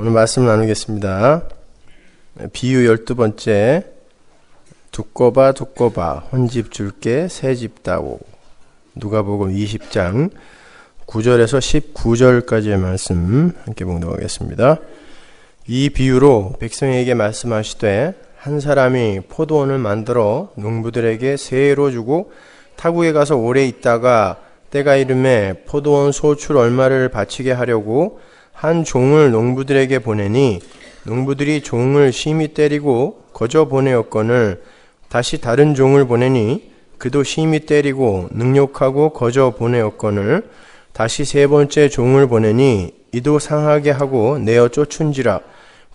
오늘 말씀 나누겠습니다. 비유 12번째 두꺼봐 두꺼봐 혼집 줄게 새집 다오 누가복음 20장 9절에서 19절까지의 말씀 함께 봉독하겠습니다. 이 비유로 백성에게 말씀하시되 한 사람이 포도원을 만들어 농부들에게 세로 주고 타국에 가서 오래 있다가 때가 이름에 포도원 소출 얼마를 바치게 하려고 한 종을 농부들에게 보내니 농부들이 종을 심히 때리고 거저 보내었거늘 다시 다른 종을 보내니 그도 심히 때리고 능욕하고 거저 보내었거늘 다시 세 번째 종을 보내니 이도 상하게 하고 내어 쫓은지라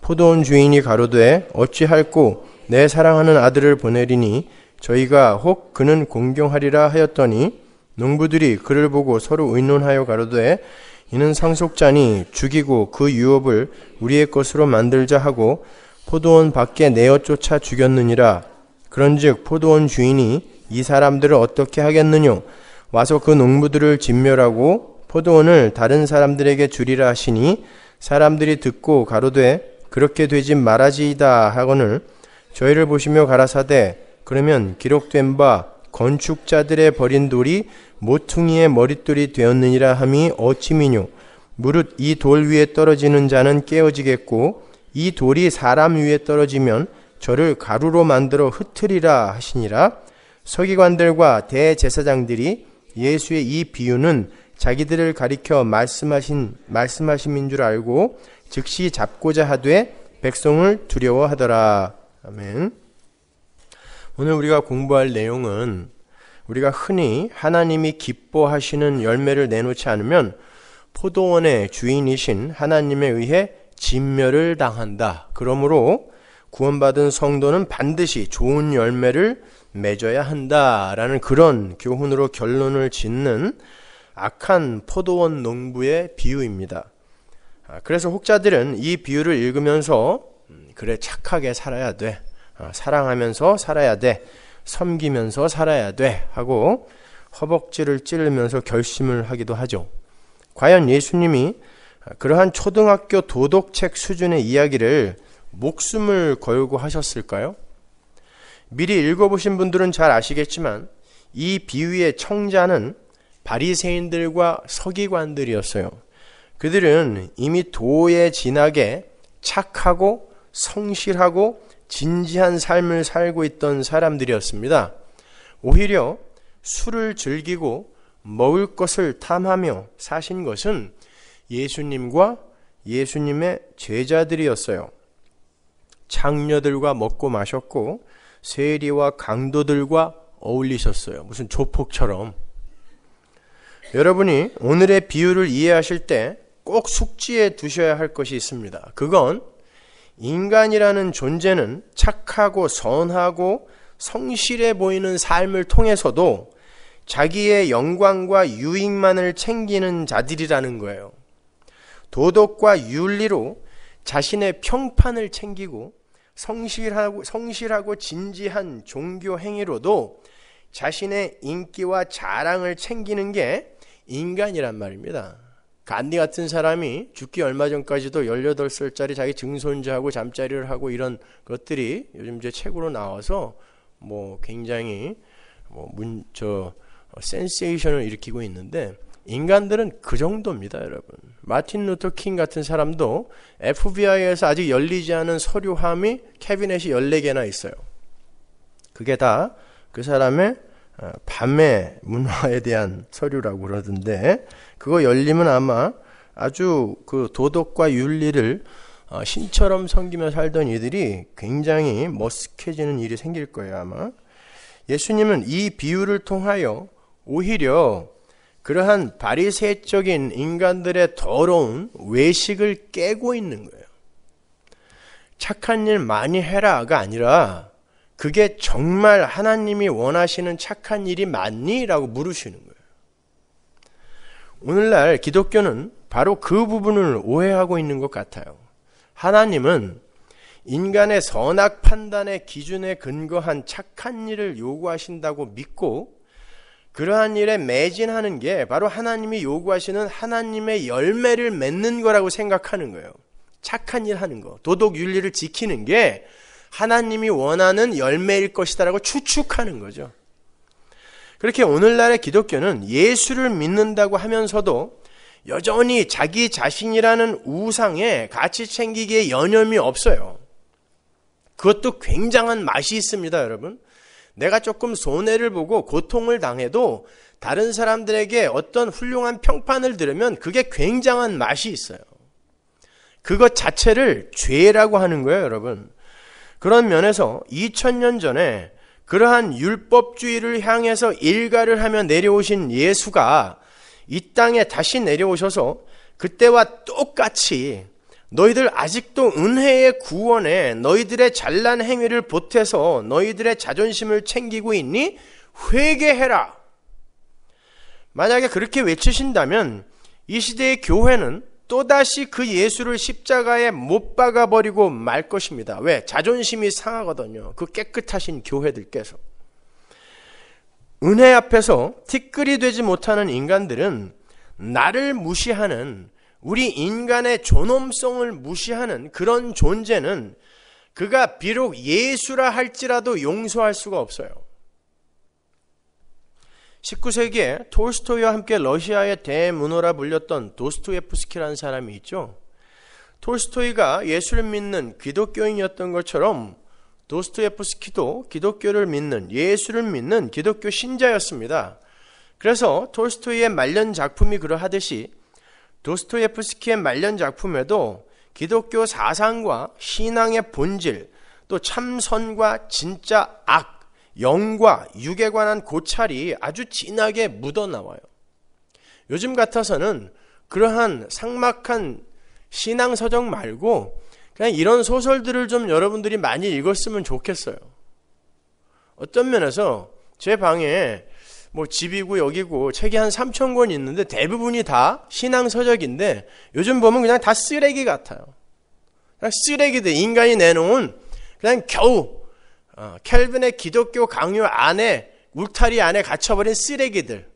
포도원 주인이 가로되 어찌할꼬 내 사랑하는 아들을 보내리니 저희가 혹 그는 공경하리라 하였더니 농부들이 그를 보고 서로 의논하여 가로되 이는 상속자니 죽이고 그 유업을 우리의 것으로 만들자 하고 포도원 밖에 내어 쫓아 죽였느니라. 그런즉 포도원 주인이 이 사람들을 어떻게 하겠느뇨? 와서 그 농부들을 진멸하고 포도원을 다른 사람들에게 주리라 하시니 사람들이 듣고 가로되 그렇게 되지 말아지이다 하거늘 저희를 보시며 가라사대 그러면 기록된 바 건축자들의 버린 돌이 모퉁이의 머릿돌이 되었느니라 함이 어찌미뇨 무릇 이 돌 위에 떨어지는 자는 깨어지겠고 이 돌이 사람 위에 떨어지면 저를 가루로 만들어 흩으리라 하시니라 서기관들과 대제사장들이 예수의 이 비유는 자기들을 가리켜 말씀하신 말씀하심인 줄 알고 즉시 잡고자 하되 백성을 두려워하더라. 아멘. 오늘 우리가 공부할 내용은 우리가 흔히 하나님이 기뻐하시는 열매를 내놓지 않으면 포도원의 주인이신 하나님에 의해 진멸을 당한다. 그러므로 구원받은 성도는 반드시 좋은 열매를 맺어야 한다라는 그런 교훈으로 결론을 짓는 악한 포도원 농부의 비유입니다. 아, 그래서 혹자들은 이 비유를 읽으면서 음, 그래 착하게 살아야 돼. 아, 사랑하면서 살아야 돼. 섬기면서 살아야 돼 하고 허벅지를 찌르면서 결심을 하기도 하죠. 과연 예수님이 그러한 초등학교 도덕책 수준의 이야기를 목숨을 걸고 하셨을까요? 미리 읽어보신 분들은 잘 아시겠지만 이 비유의 청자는 바리새인들과 서기관들이었어요. 그들은 이미 도의 진학에 착하고 성실하고 진지한 삶을 살고 있던 사람들이었습니다. 오히려 술을 즐기고 먹을 것을 탐하며 사신 것은 예수님과 예수님의 제자들이었어요. 장녀들과 먹고 마셨고 세리와 강도들과 어울리셨어요. 무슨 조폭처럼. 여러분이 오늘의 비유를 이해하실 때 꼭 숙지에 두셔야 할 것이 있습니다. 그건 인간이라는 존재는 착하고 선하고 성실해 보이는 삶을 통해서도 자기의 영광과 유익만을 챙기는 자들이라는 거예요. 도덕과 윤리로 자신의 평판을 챙기고 성실하고, 성실하고 진지한 종교 행위로도 자신의 인기와 자랑을 챙기는 게 인간이란 말입니다. 간디 같은 사람이 죽기 얼마 전까지도 18살짜리 자기 증손자하고 잠자리를 하고 이런 것들이 요즘 이제 책으로 나와서 뭐 굉장히 뭐 문, 저, 어, 센세이션을 일으키고 있는데 인간들은 그 정도입니다, 여러분. 마틴 루터 킹 같은 사람도 FBI에서 아직 열리지 않은 서류함이 캐비넷이 14개나 있어요. 그게 다 그 사람의 어, 밤의 문화에 대한 서류라고 그러던데 그거 열리면 아마 아주 그 도덕과 윤리를 어, 신처럼 섬기며 살던 이들이 굉장히 머쓱해지는 일이 생길 거예요 아마 예수님은 이 비유를 통하여 오히려 그러한 바리새적인 인간들의 더러운 외식을 깨고 있는 거예요. 착한 일 많이 해라가 아니라 그게 정말 하나님이 원하시는 착한 일이 맞니? 라고 물으시는 거예요. 오늘날 기독교는 바로 그 부분을 오해하고 있는 것 같아요. 하나님은 인간의 선악 판단의 기준에 근거한 착한 일을 요구하신다고 믿고 그러한 일에 매진하는 게 바로 하나님이 요구하시는 하나님의 열매를 맺는 거라고 생각하는 거예요. 착한 일 하는 거, 도덕 윤리를 지키는 게 하나님이 원하는 열매일 것이다라고 추측하는 거죠. 그렇게 오늘날의 기독교는 예수를 믿는다고 하면서도 여전히 자기 자신이라는 우상에 가치 챙기기에 여념이 없어요. 그것도 굉장한 맛이 있습니다, 여러분. 내가 조금 손해를 보고 고통을 당해도 다른 사람들에게 어떤 훌륭한 평판을 들으면 그게 굉장한 맛이 있어요. 그것 자체를 죄라고 하는 거예요, 여러분. 그런 면에서 2000년 전에 그러한 율법주의를 향해서 일가를 하며 내려오신 예수가 이 땅에 다시 내려오셔서 그때와 똑같이 너희들 아직도 은혜의 구원에 너희들의 잘난 행위를 보태서 너희들의 자존심을 챙기고 있니? 회개해라! 만약에 그렇게 외치신다면 이 시대의 교회는 또다시 그 예수를 십자가에 못 박아버리고 말 것입니다. 왜? 자존심이 상하거든요. 그 깨끗하신 교회들께서. 은혜 앞에서 티끌이 되지 못하는 인간들은 나를 무시하는 우리 인간의 존엄성을 무시하는 그런 존재는 그가 비록 예수라 할지라도 용서할 수가 없어요. 19세기에 톨스토이와 함께 러시아의 대문호라 불렸던 도스토예프스키라는 사람이 있죠. 톨스토이가 예수를 믿는 기독교인이었던 것처럼 도스토예프스키도 기독교를 믿는 예수를 믿는 기독교 신자였습니다. 그래서 톨스토이의 말년 작품이 그러하듯이 도스토예프스키의 말년 작품에도 기독교 사상과 신앙의 본질, 또 참선과 진짜 악, 영과 육에 관한 고찰이 아주 진하게 묻어나와요. 요즘 같아서는 그러한 상막한 신앙 서적 말고 그냥 이런 소설들을 좀 여러분들이 많이 읽었으면 좋겠어요. 어떤 면에서 제 방에 뭐 집이고 여기고 책이 한 3천 권 있는데 대부분이 다 신앙 서적인데 요즘 보면 그냥 다 쓰레기 같아요. 그냥 쓰레기들 인간이 내놓은 그냥 겨우 어, 켈빈의 기독교 강요 안에 울타리 안에 갇혀버린 쓰레기들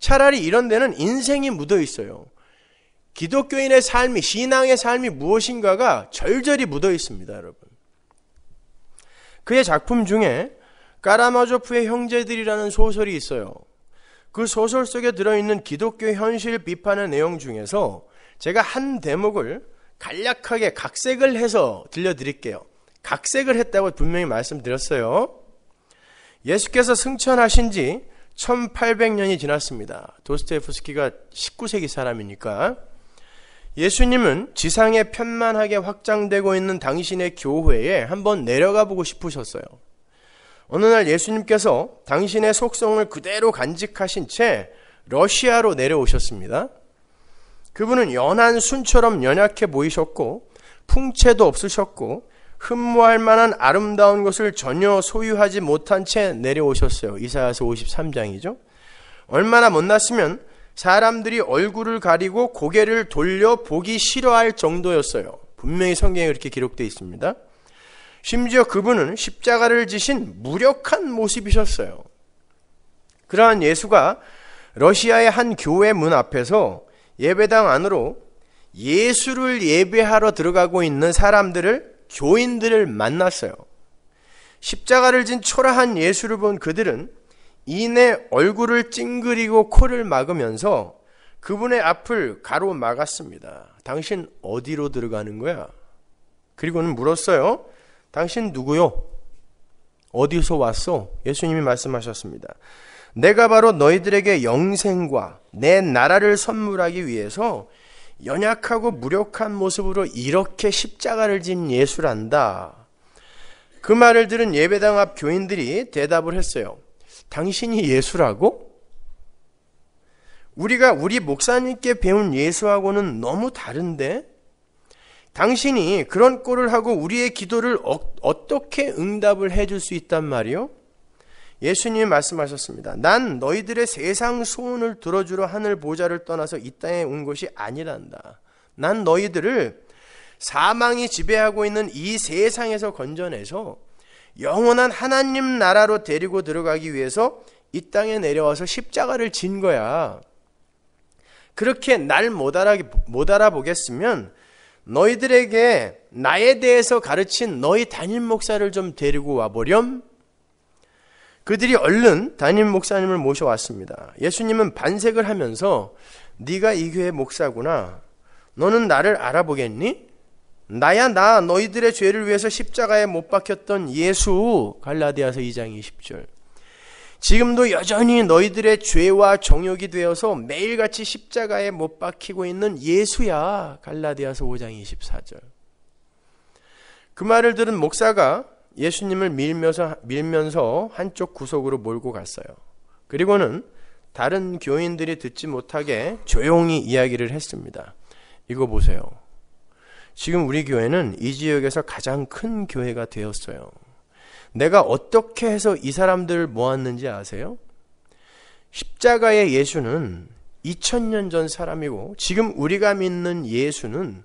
차라리 이런 데는 인생이 묻어 있어요. 기독교인의 삶이 신앙의 삶이 무엇인가가 절절히 묻어 있습니다, 여러분. 그의 작품 중에 까라마조프의 형제들이라는 소설이 있어요. 그 소설 속에 들어있는 기독교 현실 비판의 내용 중에서 제가 한 대목을 간략하게 각색을 해서 들려드릴게요. 각색을 했다고 분명히 말씀드렸어요. 예수께서 승천하신 지 1800년이 지났습니다. 도스토예프스키가 19세기 사람이니까 예수님은 지상에 편만하게 확장되고 있는 당신의 교회에 한번 내려가 보고 싶으셨어요. 어느 날 예수님께서 당신의 속성을 그대로 간직하신 채 러시아로 내려오셨습니다. 그분은 연한 순처럼 연약해 보이셨고 풍채도 없으셨고 흠모할 만한 아름다운 것을 전혀 소유하지 못한 채 내려오셨어요. 이사야서 53장이죠. 얼마나 못났으면 사람들이 얼굴을 가리고 고개를 돌려 보기 싫어할 정도였어요. 분명히 성경에 그렇게 기록되어 있습니다. 심지어 그분은 십자가를 지신 무력한 모습이셨어요. 그러한 예수가 러시아의 한 교회 문 앞에서 예배당 안으로 예수를 예배하러 들어가고 있는 사람들을 교인들을 만났어요. 십자가를 진 초라한 예수를 본 그들은 이내 얼굴을 찡그리고 코를 막으면서 그분의 앞을 가로 막았습니다. 당신 어디로 들어가는 거야? 그리고는 물었어요. 당신 누구요? 어디서 왔어? 예수님이 말씀하셨습니다. 내가 바로 너희들에게 영생과 내 나라를 선물하기 위해서 연약하고 무력한 모습으로 이렇게 십자가를 진 예수란다. 그 말을 들은 예배당 앞 교인들이 대답을 했어요. 당신이 예수라고? 우리가 우리 목사님께 배운 예수하고는 너무 다른데? 당신이 그런 꼴을 하고 우리의 기도를 어, 떻게 응답을 해줄 수 있단 말이요? 예수님이 말씀하셨습니다. 난 너희들의 세상 소원을 들어주러 하늘 보좌를 떠나서 이 땅에 온 것이 아니란다. 난 너희들을 사망이 지배하고 있는 이 세상에서 건져내서 영원한 하나님 나라로 데리고 들어가기 위해서 이 땅에 내려와서 십자가를 진 거야. 그렇게 날 못 알아, 못 알아보겠으면 너희들에게 나에 대해서 가르친 너희 담임 목사를 좀 데리고 와보렴? 그들이 얼른 담임 목사님을 모셔왔습니다. 예수님은 반색을 하면서 네가 이 교회 목사구나. 너는 나를 알아보겠니? 나야 나 너희들의 죄를 위해서 십자가에 못 박혔던 예수 갈라디아서 2장 20절. 지금도 여전히 너희들의 죄와 정욕이 되어서 매일같이 십자가에 못 박히고 있는 예수야. 갈라디아서 5장 24절. 그 말을 들은 목사가 예수님을 밀면서, 밀면서 한쪽 구석으로 몰고 갔어요. 그리고는 다른 교인들이 듣지 못하게 조용히 이야기를 했습니다. 이거 보세요. 지금 우리 교회는 이 지역에서 가장 큰 교회가 되었어요. 내가 어떻게 해서 이 사람들을 모았는지 아세요? 십자가의 예수는 2000년 전 사람이고 지금 우리가 믿는 예수는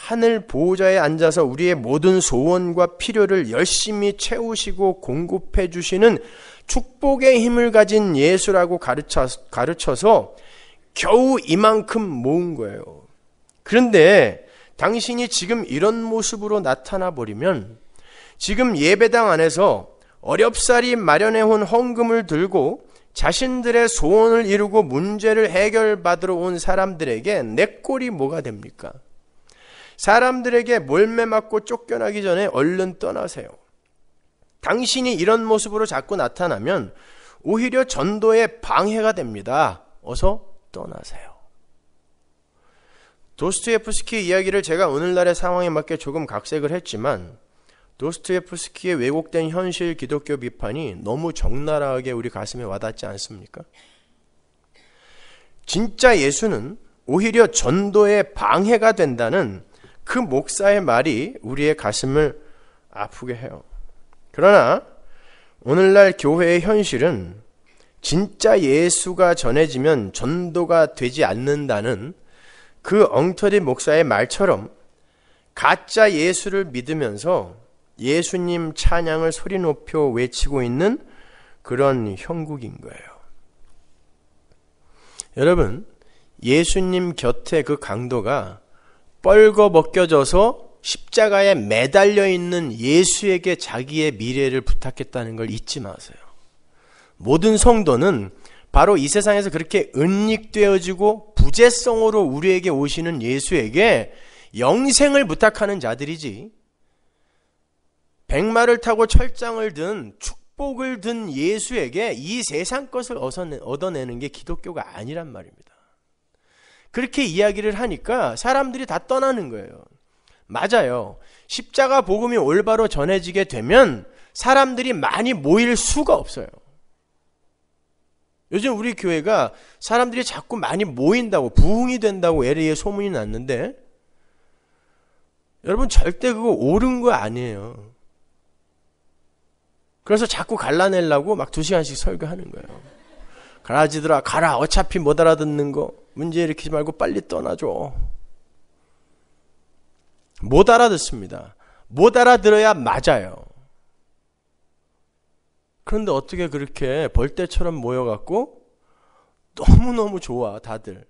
하늘 보호자에 앉아서 우리의 모든 소원과 필요를 열심히 채우시고 공급해 주시는 축복의 힘을 가진 예수라고 가르쳐, 가르쳐서 겨우 이만큼 모은 거예요. 그런데 당신이 지금 이런 모습으로 나타나 버리면 지금 예배당 안에서 어렵사리 마련해 온 헌금을 들고 자신들의 소원을 이루고 문제를 해결받으러 온 사람들에게 내 꼴이 뭐가 됩니까? 사람들에게 몰매 맞고 쫓겨나기 전에 얼른 떠나세요. 당신이 이런 모습으로 자꾸 나타나면 오히려 전도에 방해가 됩니다. 어서 떠나세요. 도스토예프스키 이야기를 제가 오늘날의 상황에 맞게 조금 각색을 했지만 도스토예프스키의 왜곡된 현실 기독교 비판이 너무 적나라하게 우리 가슴에 와닿지 않습니까? 진짜 예수는 오히려 전도에 방해가 된다는 그 목사의 말이 우리의 가슴을 아프게 해요. 그러나 오늘날 교회의 현실은 진짜 예수가 전해지면 전도가 되지 않는다는 그 엉터리 목사의 말처럼 가짜 예수를 믿으면서 예수님 찬양을 소리 높여 외치고 있는 그런 형국인 거예요. 여러분, 예수님 곁에 그 강도가 뻘거벗겨져서 십자가에 매달려 있는 예수에게 자기의 미래를 부탁했다는 걸 잊지 마세요. 모든 성도는 바로 이 세상에서 그렇게 은닉되어지고 부재성으로 우리에게 오시는 예수에게 영생을 부탁하는 자들이지. 백마를 타고 철장을 든 축복을 든 예수에게 이 세상 것을 얻어내는 게 기독교가 아니란 말입니다. 그렇게 이야기를 하니까 사람들이 다 떠나는 거예요. 맞아요. 십자가 복음이 올바로 전해지게 되면 사람들이 많이 모일 수가 없어요. 요즘 우리 교회가 사람들이 자꾸 많이 모인다고 부흥이 된다고 LA에 소문이 났는데 여러분 절대 그거 옳은 거 아니에요. 그래서 자꾸 갈라내려고 막 두 시간씩 설교하는 거예요. 가라지들아 가라 어차피 못 알아듣는 거 문제 일으키지 말고 빨리 떠나줘. 못 알아듣습니다. 못 알아들어야 맞아요. 그런데 어떻게 그렇게 벌떼처럼 모여갖고 너무너무 좋아 다들.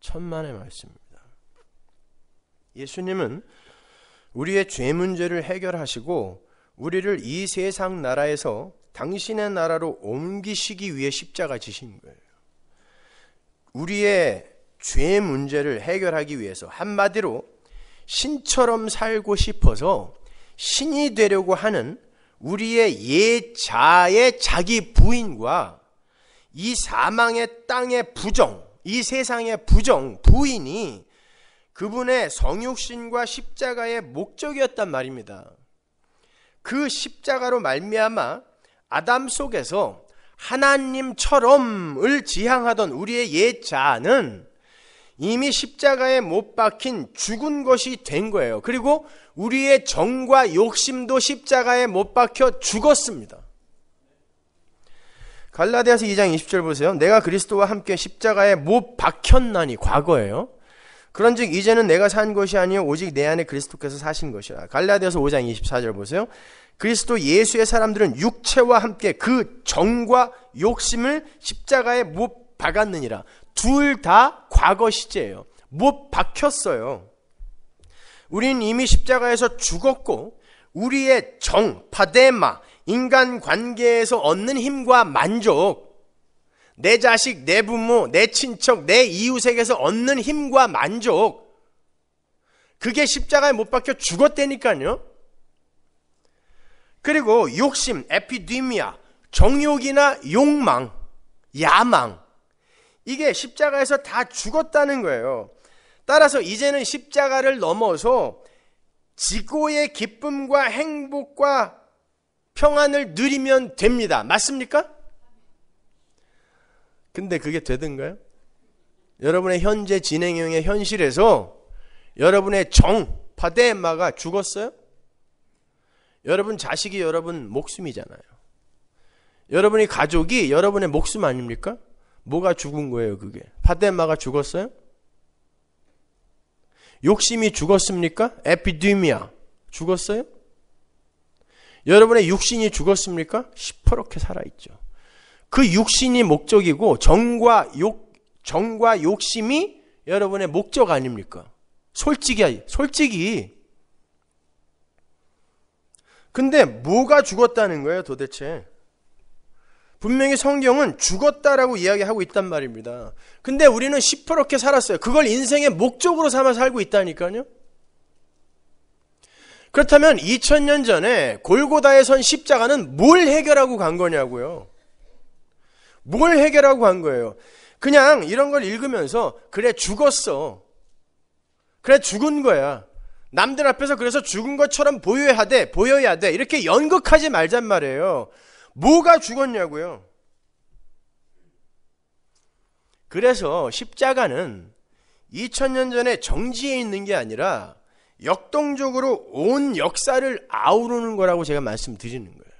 천만의 말씀입니다. 예수님은 우리의 죄 문제를 해결하시고 우리를 이 세상 나라에서 당신의 나라로 옮기시기 위해 십자가 지신 거예요. 우리의 죄 문제를 해결하기 위해서 한마디로 신처럼 살고 싶어서 신이 되려고 하는 우리의 예자의 자기 부인과 이 사망의 땅의 부정, 이 세상의 부정, 부인이 그분의 성육신과 십자가의 목적이었단 말입니다. 그 십자가로 말미암아 아담 속에서 하나님처럼을 지향하던 우리의 옛 자아는 이미 십자가에 못 박힌 죽은 것이 된 거예요. 그리고 우리의 정과 욕심도 십자가에 못 박혀 죽었습니다. 갈라디아서 2장 20절 보세요. 내가 그리스도와 함께 십자가에 못 박혔나니 과거예요. 그런즉 이제는 내가 산 것이 아니요 오직 내 안에 그리스도께서 사신 것이라. 갈라디아서 5장 24절 보세요. 그리스도 예수의 사람들은 육체와 함께 그 정과 욕심을 십자가에 못 박았느니라. 둘 다 과거 시제예요. 못 박혔어요. 우린 이미 십자가에서 죽었고 우리의 정, 파데마, 인간 관계에서 얻는 힘과 만족, 내 자식, 내 부모, 내 친척, 내 이웃에게서 얻는 힘과 만족. 그게 십자가에 못 박혀 죽었다니까요. 그리고 욕심, 에피디미아, 정욕이나 욕망, 야망. 이게 십자가에서 다 죽었다는 거예요. 따라서 이제는 십자가를 넘어서 지고의 기쁨과 행복과 평안을 누리면 됩니다. 맞습니까? 근데 그게 되든가요? 여러분의 현재 진행형의 현실에서 여러분의 정, 파데마가 죽었어요? 여러분 자식이 여러분 목숨이잖아요. 여러분이 가족이 여러분의 목숨 아닙니까? 뭐가 죽은 거예요, 그게? 파데마가 죽었어요? 욕심이 죽었습니까? 에피디미아 죽었어요? 여러분의 육신이 죽었습니까? 시퍼렇게 살아있죠. 그 육신이 목적이고 정과 욕 정과 욕심이 여러분의 목적 아닙니까? 솔직히 솔직히 근데 뭐가 죽었다는 거예요, 도대체? 분명히 성경은 죽었다라고 이야기하고 있단 말입니다. 근데 우리는 시퍼렇게 살았어요. 그걸 인생의 목적으로 삼아 살고 있다니까요. 그렇다면 2000년 전에 골고다에 선 십자가는 뭘 해결하고 간 거냐고요. 뭘 해결하고 간 거예요? 그냥 이런 걸 읽으면서 그래 죽었어. 그래 죽은 거야. 남들 앞에서 그래서 죽은 것처럼 보여야 돼. 보여야 돼. 이렇게 연극하지 말잔 말이에요. 뭐가 죽었냐고요? 그래서 십자가는 2000년 전에 정지에 있는 게 아니라 역동적으로 온 역사를 아우르는 거라고 제가 말씀드리는 거예요.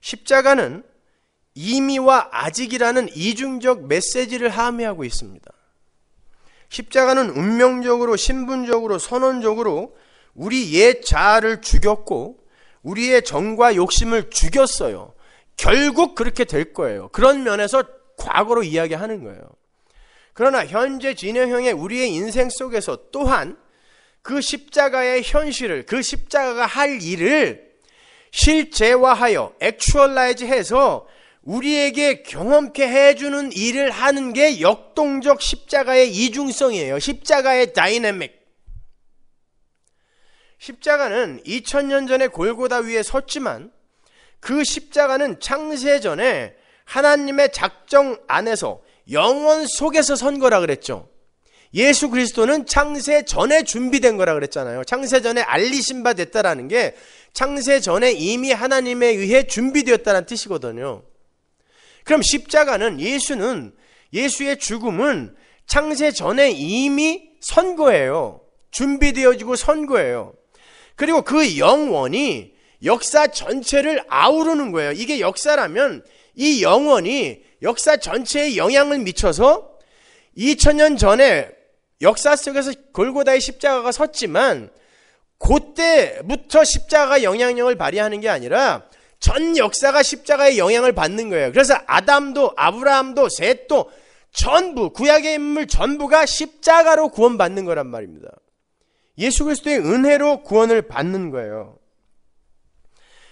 십자가는 이미와 아직이라는 이중적 메시지를 함의하고 있습니다. 십자가는 운명적으로, 신분적으로, 선언적으로 우리 옛 자아를 죽였고 우리의 정과 욕심을 죽였어요. 결국 그렇게 될 거예요. 그런 면에서 과거로 이야기하는 거예요. 그러나 현재 진행형의 우리의 인생 속에서 또한 그 십자가의 현실을, 그 십자가가 할 일을 실제화하여 액츄얼라이즈 해서 우리에게 경험케 해주는 일을 하는 게 역동적 십자가의 이중성이에요. 십자가의 다이내믹. 십자가는 2000년 전에 골고다 위에 섰지만 그 십자가는 창세 전에 하나님의 작정 안에서 영원 속에서 선 거라 그랬죠. 예수 그리스도는 창세 전에 준비된 거라 그랬잖아요. 창세 전에 알리신 바 됐다라는 게 창세 전에 이미 하나님에 의해 준비되었다는 뜻이거든요. 그럼 십자가는 예수는 예수의 죽음은 창세 전에 이미 선거예요. 준비되어지고 선거예요. 그리고 그 영원이 역사 전체를 아우르는 거예요. 이게 역사라면 이 영원이 역사 전체에 영향을 미쳐서 2000년 전에 역사 속에서 골고다의 십자가가 섰지만 그때부터 십자가 가 영향력을 발휘하는 게 아니라 전 역사가 십자가의 영향을 받는 거예요. 그래서 아담도 아브라함도 셋도 전부 구약의 인물 전부가 십자가로 구원받는 거란 말입니다. 예수 그리스도의 은혜로 구원을 받는 거예요.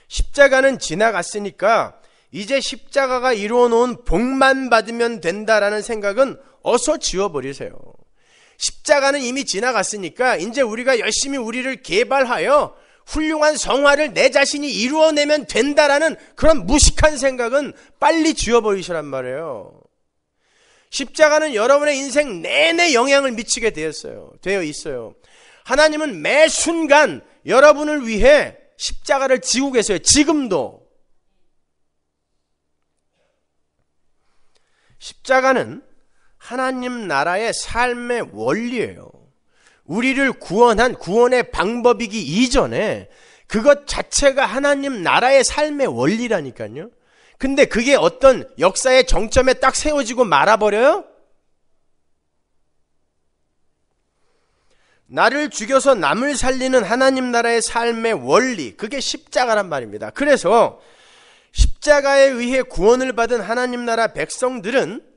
십자가는 지나갔으니까 이제 십자가가 이루어 놓은 복만 받으면 된다라는 생각은 어서 지워버리세요. 십자가는 이미 지나갔으니까 이제 우리가 열심히 우리를 개발하여 훌륭한 성화를 내 자신이 이루어내면 된다라는 그런 무식한 생각은 빨리 지워버리시란 말이에요. 십자가는 여러분의 인생 내내 영향을 미치게 되었어요. 되어 있어요. 하나님은 매 순간 여러분을 위해 십자가를 지고 계세요. 지금도. 십자가는 하나님 나라의 삶의 원리예요. 우리를 구원한 구원의 방법이기 이전에 그것 자체가 하나님 나라의 삶의 원리라니까요. 근데 그게 어떤 역사의 정점에 딱 세워지고 말아버려요? 나를 죽여서 남을 살리는 하나님 나라의 삶의 원리, 그게 십자가란 말입니다. 그래서 십자가에 의해 구원을 받은 하나님 나라 백성들은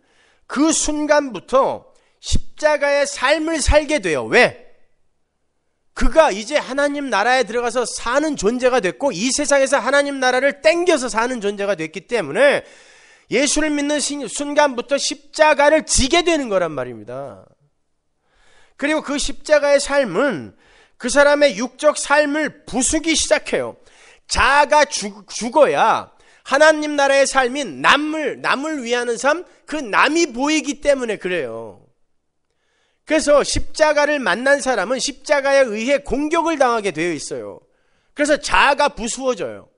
그 순간부터 십자가의 삶을 살게 돼요. 왜? 그가 이제 하나님 나라에 들어가서 사는 존재가 됐고 이 세상에서 하나님 나라를 땡겨서 사는 존재가 됐기 때문에 예수를 믿는 순간부터 십자가를 지게 되는 거란 말입니다. 그리고 그 십자가의 삶은 그 사람의 육적 삶을 부수기 시작해요. 자가 죽, 죽어야 하나님 나라의 삶인 남을 남을 위하는 삶그 남이 보이기 때문에 그래요. 그래서 십자가를 만난 사람은 십자가에 의해 공격을 당하게 되어 있어요. 그래서 자아가 부수어져요.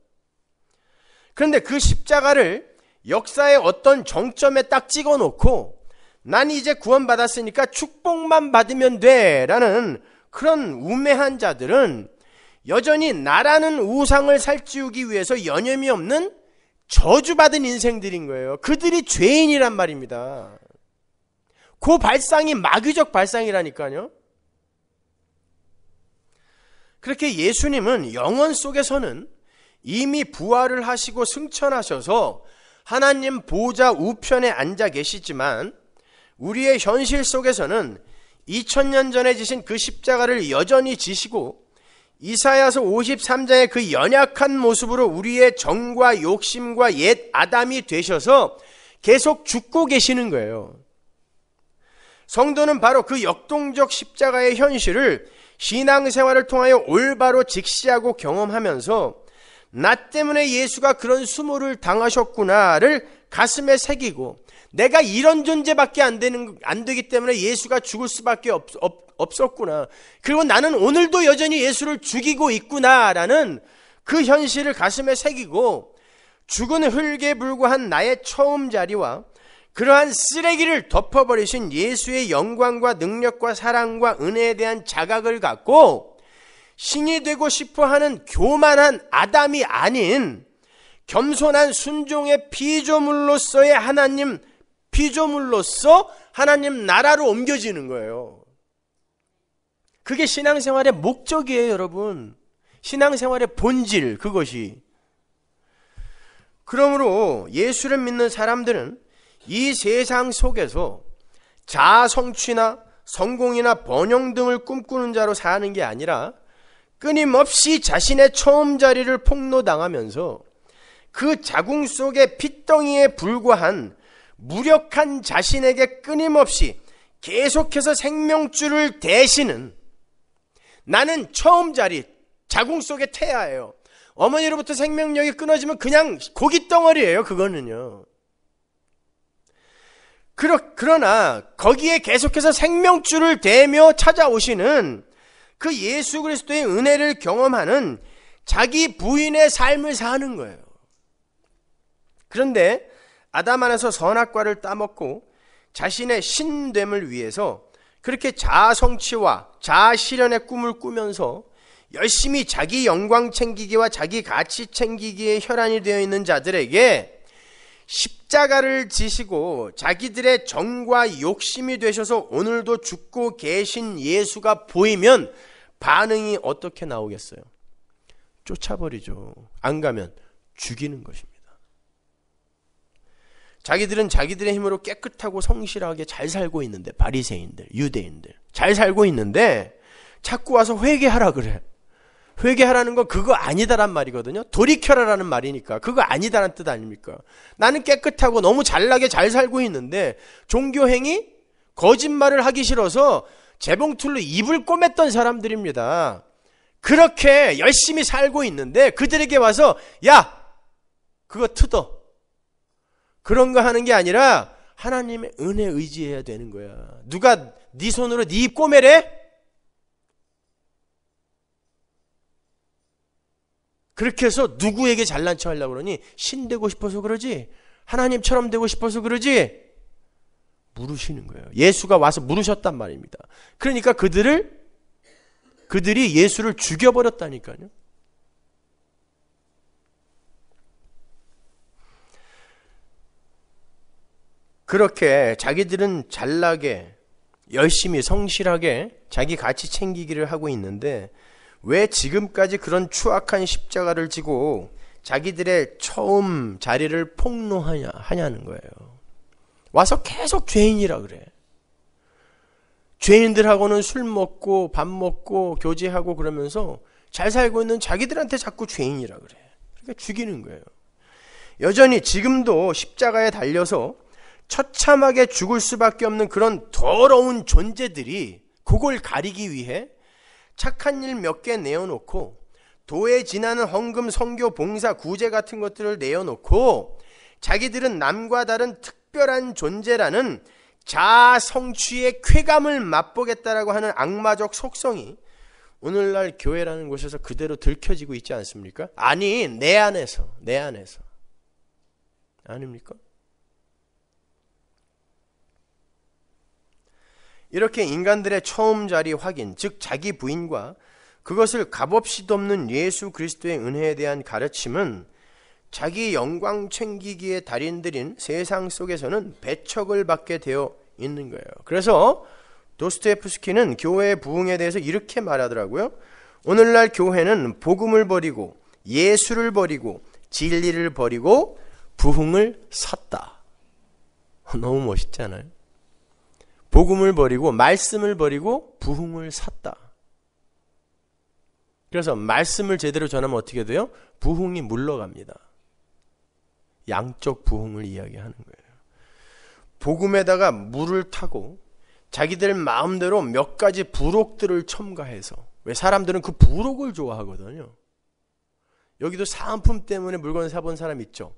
그런데 그 십자가를 역사의 어떤 정점에 딱 찍어 놓고 난 이제 구원받았으니까 축복만 받으면 돼. 라는 그런 우매한 자들은 여전히 나라는 우상을 살찌우기 위해서 여념이 없는 저주받은 인생들인 거예요. 그들이 죄인이란 말입니다. 그 발상이 마귀적 발상이라니까요. 그렇게 예수님은 영원 속에서는 이미 부활을 하시고 승천하셔서 하나님 보좌 우편에 앉아 계시지만 우리의 현실 속에서는 2000년 전에 지신 그 십자가를 여전히 지시고 이사야서 53장의 그 연약한 모습으로 우리의 정과 욕심과 옛 아담이 되셔서 계속 죽고 계시는 거예요. 성도는 바로 그 역동적 십자가의 현실을 신앙생활을 통하여 올바로 직시하고 경험하면서 나 때문에 예수가 그런 수모를 당하셨구나를 가슴에 새기고 내가 이런 존재밖에 안 되는 안 되기 때문에 예수가 죽을 수밖에 없, 없 없었구나. 그리고 나는 오늘도 여전히 예수를 죽이고 있구나라는 그 현실을 가슴에 새기고 죽은 흙에 불과한 나의 처음 자리와 그러한 쓰레기를 덮어버리신 예수의 영광과 능력과 사랑과 은혜에 대한 자각을 갖고 신이 되고 싶어 하는 교만한 아담이 아닌 겸손한 순종의 피조물로서의 하나님 피조물로서 하나님 나라로 옮겨지는 거예요. 그게 신앙생활의 목적이에요, 여러분. 신앙생활의 본질, 그것이. 그러므로 예수를 믿는 사람들은 이 세상 속에서 자성취나 성공이나 번영 등을 꿈꾸는 자로 사는 게 아니라 끊임없이 자신의 처음 자리를 폭로당하면서 그 자궁 속의 핏덩이에 불과한 무력한 자신에게 끊임없이 계속해서 생명줄을 대시는 나는 처음 자리, 자궁 속의 태아예요. 어머니로부터 생명력이 끊어지면 그냥 고기 덩어리예요. 그거는요. 그러, 그러나 거기에 계속해서 생명줄을 대며 찾아오시는 그 예수 그리스도의 은혜를 경험하는 자기 부인의 삶을 사는 거예요. 그런데 아담 안에서 선악과를 따먹고 자신의 신됨을 위해서 그렇게 자성취와 자아실현의 꿈을 꾸면서 열심히 자기 영광 챙기기와 자기 가치 챙기기에 혈안이 되어 있는 자들에게 십자가를 지시고 자기들의 정과 욕심이 되셔서 오늘도 죽고 계신 예수가 보이면 반응이 어떻게 나오겠어요? 쫓아버리죠. 안 가면 죽이는 것입니다. 자기들은 자기들의 힘으로 깨끗하고 성실하게 잘 살고 있는데 바리새인들, 유대인들 잘 살고 있는데 자꾸 와서 회개하라 그래. 회개하라는 건 그거 아니다란 말이거든요. 돌이켜라라는 말이니까 그거 아니다란 뜻 아닙니까? 나는 깨끗하고 너무 잘나게 잘 살고 있는데 종교행위 거짓말을 하기 싫어서 재봉틀로 입을 꼬맸던 사람들입니다. 그렇게 열심히 살고 있는데 그들에게 와서 야 그거 트어 그런 거 하는 게 아니라 하나님의 은혜 의지해야 되는 거야. 누가 네 손으로 네 입 꼬매래? 그렇게 해서 누구에게 잘난 척 하려고 그러니? 신 되고 싶어서 그러지? 하나님처럼 되고 싶어서 그러지? 물으시는 거예요. 예수가 와서 물으셨단 말입니다. 그러니까 그들을, 그들이 예수를 죽여버렸다니까요. 그렇게 자기들은 잘나게 열심히 성실하게 자기 같이 챙기기를 하고 있는데 왜 지금까지 그런 추악한 십자가를 지고 자기들의 처음 자리를 폭로하냐 하냐는 거예요. 와서 계속 죄인이라 그래. 죄인들하고는 술 먹고 밥 먹고 교제하고 그러면서 잘 살고 있는 자기들한테 자꾸 죄인이라 그래. 그러니까 죽이는 거예요. 여전히 지금도 십자가에 달려서 처참하게 죽을 수밖에 없는 그런 더러운 존재들이 그걸 가리기 위해 착한 일 몇 개 내어놓고 도에 지나는 헌금, 성교, 봉사, 구제 같은 것들을 내어놓고 자기들은 남과 다른 특별한 존재라는 자아 성취의 쾌감을 맛보겠다라고 하는 악마적 속성이 오늘날 교회라는 곳에서 그대로 들켜지고 있지 않습니까? 아니, 내 안에서, 내 안에서. 아닙니까? 이렇게 인간들의 처음 자리 확인, 즉 자기 부인과 그것을 값없이 돕는 예수 그리스도의 은혜에 대한 가르침은 자기 영광 챙기기에 달인들인 세상 속에서는 배척을 받게 되어 있는 거예요. 그래서 도스토프스키는 교회의 부흥에 대해서 이렇게 말하더라고요. 오늘날 교회는 복음을 버리고 예수를 버리고 진리를 버리고 부흥을 샀다. 너무 멋있잖아요. 복음을 버리고 말씀을 버리고 부흥을 샀다. 그래서 말씀을 제대로 전하면 어떻게 돼요? 부흥이 물러갑니다. 양쪽 부흥을 이야기하는 거예요. 복음에다가 물을 타고 자기들 마음대로 몇 가지 부록들을 첨가해서 왜 사람들은 그 부록을 좋아하거든요. 여기도 사은품 때문에 물건 사본 사람 있죠.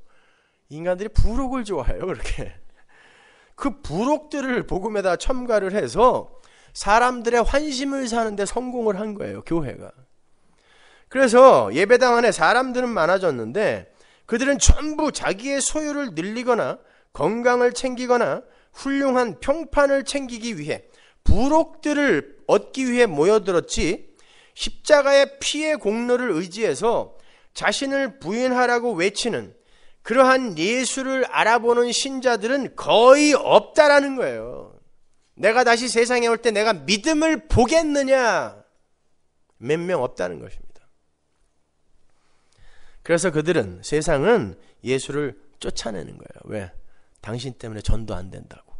인간들이 부록을 좋아해요. 그렇게 그 부록들을 복음에다 첨가를 해서 사람들의 환심을 사는데 성공을 한 거예요. 교회가. 그래서 예배당 안에 사람들은 많아졌는데 그들은 전부 자기의 소유를 늘리거나 건강을 챙기거나 훌륭한 평판을 챙기기 위해 부록들을 얻기 위해 모여들었지 십자가의 피의 공로를 의지해서 자신을 부인하라고 외치는 그러한 예수를 알아보는 신자들은 거의 없다라는 거예요. 내가 다시 세상에 올 때 내가 믿음을 보겠느냐? 몇 명 없다는 것입니다. 그래서 그들은 세상은 예수를 쫓아내는 거예요. 왜? 당신 때문에 전도 안 된다고.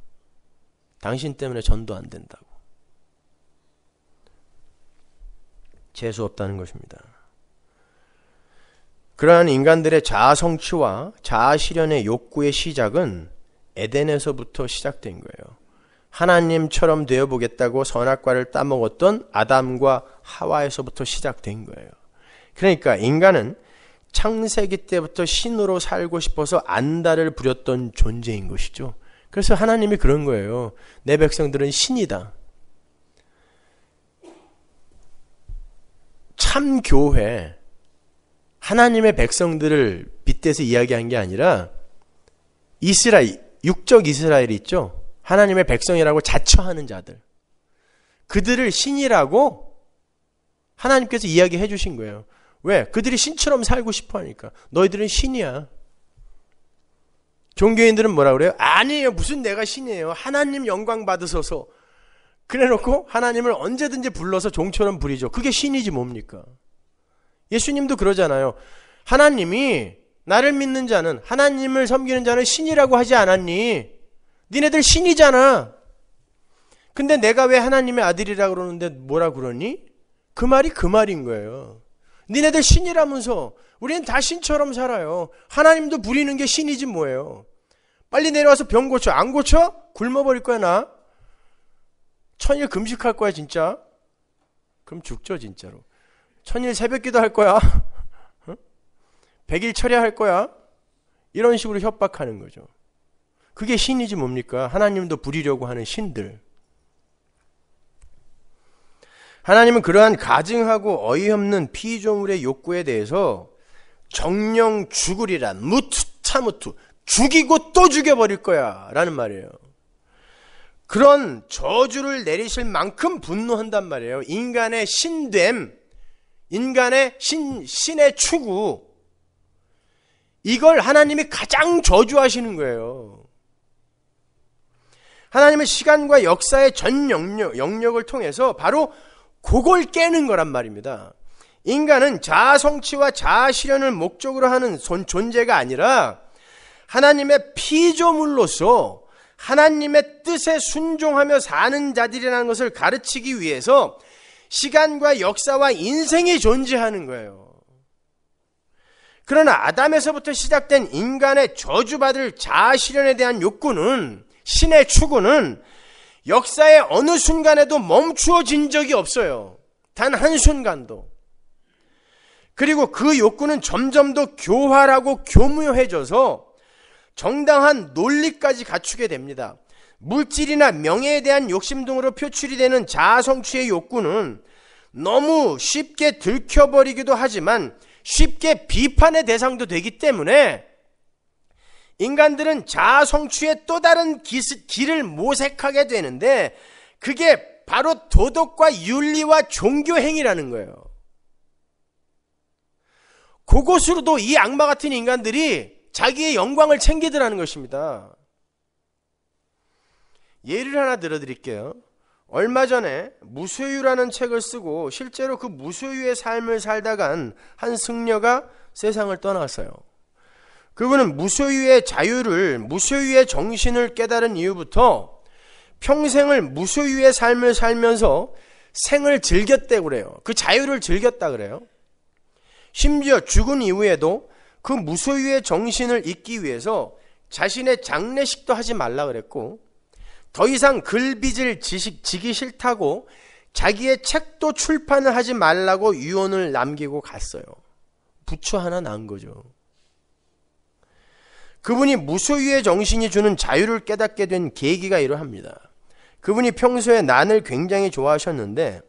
당신 때문에 전도 안 된다고. 재수 없다는 것입니다. 그러한 인간들의 자아 성취와 자아 실현의 욕구의 시작은 에덴에서부터 시작된 거예요. 하나님처럼 되어 보겠다고 선악과를 따먹었던 아담과 하와에서부터 시작된 거예요. 그러니까 인간은 창세기 때부터 신으로 살고 싶어서 안달을 부렸던 존재인 것이죠. 그래서 하나님이 그런 거예요. 내 백성들은 신이다. 참 교회, 하나님의 백성들을 빗대서 이야기한 게 아니라 이스라엘, 육적 이스라엘이 있죠. 하나님의 백성이라고 자처하는 자들. 그들을 신이라고 하나님께서 이야기해 주신 거예요. 왜? 그들이 신처럼 살고 싶어 하니까. 너희들은 신이야. 종교인들은 뭐라 그래요? 아니에요. 무슨 내가 신이에요. 하나님 영광 받으소서. 그래 놓고 하나님을 언제든지 불러서 종처럼 부리죠. 그게 신이지 뭡니까? 예수님도 그러잖아요. 하나님이 나를 믿는 자는 하나님을 섬기는 자는 신이라고 하지 않았니? 니네들 신이잖아. 근데 내가 왜 하나님의 아들이라 그러는데 뭐라 그러니? 그 말이 그 말인 거예요. 니네들 신이라면서 우리는 다 신처럼 살아요. 하나님도 부리는 게 신이지 뭐예요. 빨리 내려와서 병 고쳐. 안 고쳐? 굶어버릴 거야 나. 천일 금식할 거야 진짜. 그럼 죽죠 진짜로. 천일 새벽기도 할 거야. 백일 철야할 거야. 이런 식으로 협박하는 거죠. 그게 신이지 뭡니까? 하나님도 부리려고 하는 신들. 하나님은 그러한 가증하고 어이없는 피조물의 욕구에 대해서 정령 죽으리라 무투 차무투 죽이고 또 죽여버릴 거야 라는 말이에요. 그런 저주를 내리실 만큼 분노한단 말이에요. 인간의 신됨, 인간의 신, 신의 추구, 이걸 하나님이 가장 저주하시는 거예요. 하나님은 시간과 역사의 전 영역, 영역을 통해서 바로 그걸 깨는 거란 말입니다. 인간은 자아성취와 자아실현을 목적으로 하는 존재가 아니라 하나님의 피조물로서 하나님의 뜻에 순종하며 사는 자들이라는 것을 가르치기 위해서 시간과 역사와 인생이 존재하는 거예요. 그러나 아담에서부터 시작된 인간의 저주받을 자아실현에 대한 욕구는 신의 추구는 역사의 어느 순간에도 멈추어진 적이 없어요. 단 한순간도. 그리고 그 욕구는 점점 더 교활하고 교묘해져서 정당한 논리까지 갖추게 됩니다. 물질이나 명예에 대한 욕심 등으로 표출이 되는 자아성취의 욕구는 너무 쉽게 들켜버리기도 하지만 쉽게 비판의 대상도 되기 때문에 인간들은 자아성취의 또 다른 기스, 길을 모색하게 되는데 그게 바로 도덕과 윤리와 종교행위라는 거예요. 그곳으로도 이 악마 같은 인간들이 자기의 영광을 챙기더라는 것입니다. 예를 하나 들어드릴게요. 얼마 전에 무소유라는 책을 쓰고 실제로 그 무소유의 삶을 살다간 한 승려가 세상을 떠났어요. 그분은 무소유의 자유를, 무소유의 정신을 깨달은 이후부터 평생을 무소유의 삶을 살면서 생을 즐겼대 그래요. 그 자유를 즐겼다 그래요. 심지어 죽은 이후에도 그 무소유의 정신을 잊기 위해서 자신의 장례식도 하지 말라 그랬고 더 이상 글빚을 지식, 지기 싫다고 자기의 책도 출판을 하지 말라고 유언을 남기고 갔어요. 부처 하나 난 거죠. 그분이 무소유의 정신이 주는 자유를 깨닫게 된 계기가 이러합니다. 그분이 평소에 난을 굉장히 좋아하셨는데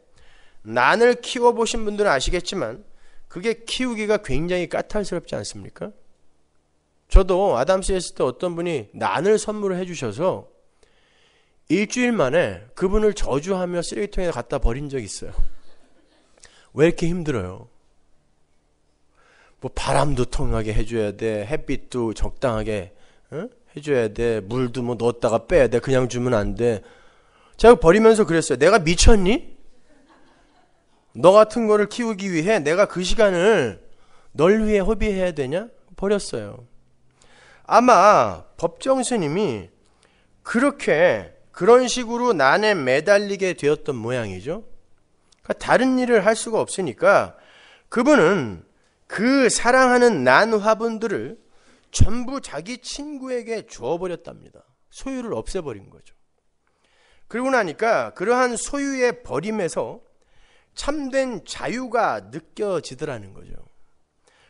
난을 키워보신 분들은 아시겠지만 그게 키우기가 굉장히 까탈스럽지 않습니까? 저도 아담스 에을때 어떤 분이 난을 선물해 주셔서 일주일 만에 그분을 저주하며 쓰레기통에 갖다 버린 적 있어요. 왜 이렇게 힘들어요? 뭐 바람도 통하게 해줘야 돼, 햇빛도 적당하게 응? 해줘야 돼, 물도 뭐 넣었다가 빼야 돼, 그냥 주면 안 돼. 제가 버리면서 그랬어요. 내가 미쳤니? 너 같은 거를 키우기 위해 내가 그 시간을 널 위해 허비해야 되냐? 버렸어요. 아마 법정 스님이 그렇게 그런 식으로 난에 매달리게 되었던 모양이죠. 그러니까 다른 일을 할 수가 없으니까 그분은 그 사랑하는 난 화분들을 전부 자기 친구에게 주어버렸답니다. 소유를 없애버린 거죠. 그러고 나니까 그러한 소유의 버림에서 참된 자유가 느껴지더라는 거죠.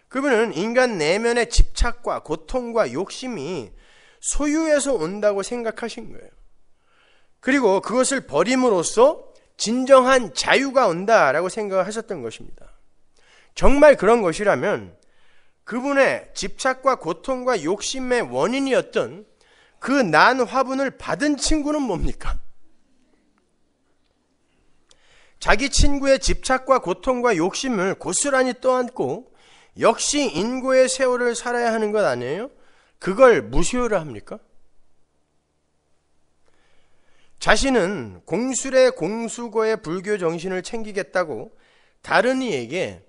그분은 인간 내면의 집착과 고통과 욕심이 소유에서 온다고 생각하신 거예요. 그리고 그것을 버림으로써 진정한 자유가 온다라고 생각하셨던 것입니다. 정말 그런 것이라면 그분의 집착과 고통과 욕심의 원인이었던 그 난 화분을 받은 친구는 뭡니까? 자기 친구의 집착과 고통과 욕심을 고스란히 떠안고 역시 인고의 세월을 살아야 하는 것 아니에요? 그걸 무시를 합니까? 자신은 공술의 공수거의 불교 정신을 챙기겠다고 다른 이에게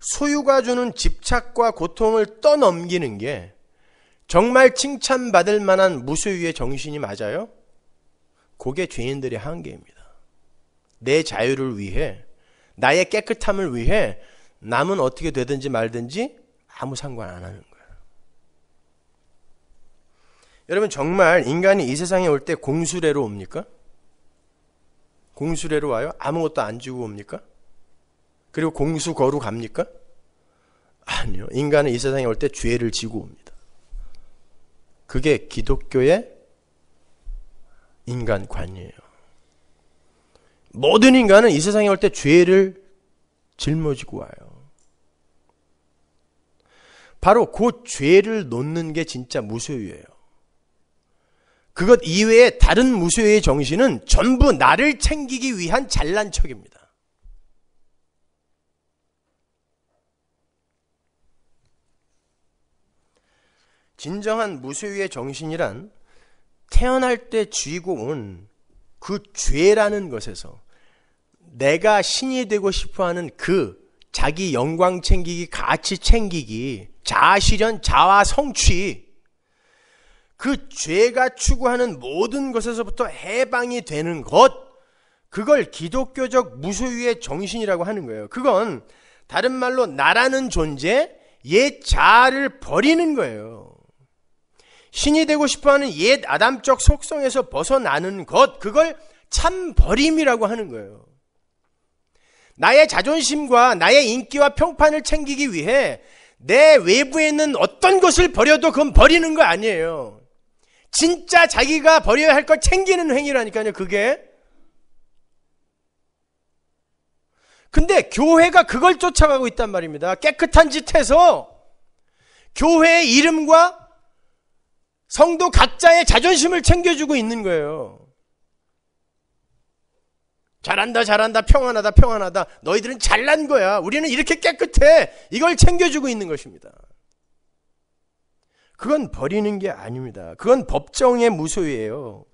소유가 주는 집착과 고통을 떠넘기는 게 정말 칭찬받을 만한 무소유의 정신이 맞아요? 그게 죄인들의 한계입니다. 내 자유를 위해, 나의 깨끗함을 위해 남은 어떻게 되든지 말든지 아무 상관 안 하는 요 여러분 정말 인간이 이 세상에 올 때공수래로 옵니까? 공수레로 와요? 아무것도 안 주고 옵니까? 그리고 공수거로 갑니까? 아니요. 인간은 이 세상에 올 때 죄를 지고 옵니다. 그게 기독교의 인간관이에요. 모든 인간은 이 세상에 올 때 죄를 짊어지고 와요. 바로 그 죄를 놓는 게 진짜 무소유예요. 그것 이외에 다른 무수의 정신은 전부 나를 챙기기 위한 잘난 척입니다. 진정한 무수의 정신이란 태어날 때 쥐고 온 그 죄라는 것에서 내가 신이 되고 싶어 하는 그 자기 영광 챙기기, 가치 챙기기, 자아실현, 자아성취, 그 죄가 추구하는 모든 것에서부터 해방이 되는 것, 그걸 기독교적 무소유의 정신이라고 하는 거예요. 그건 다른 말로 나라는 존재, 옛 자아를 버리는 거예요. 신이 되고 싶어하는 옛 아담적 속성에서 벗어나는 것, 그걸 참 버림이라고 하는 거예요. 나의 자존심과 나의 인기와 평판을 챙기기 위해 내 외부에 있는 어떤 것을 버려도 그건 버리는 거 아니에요. 진짜 자기가 버려야 할 걸 챙기는 행위라니까요, 그게. 근데 교회가 그걸 쫓아가고 있단 말입니다. 깨끗한 짓 해서 교회의 이름과 성도 각자의 자존심을 챙겨주고 있는 거예요. 잘한다, 잘한다, 평안하다, 평안하다. 너희들은 잘난 거야. 우리는 이렇게 깨끗해. 이걸 챙겨주고 있는 것입니다. 그건 버리는 게 아닙니다. 그건 법정의 무소유예요.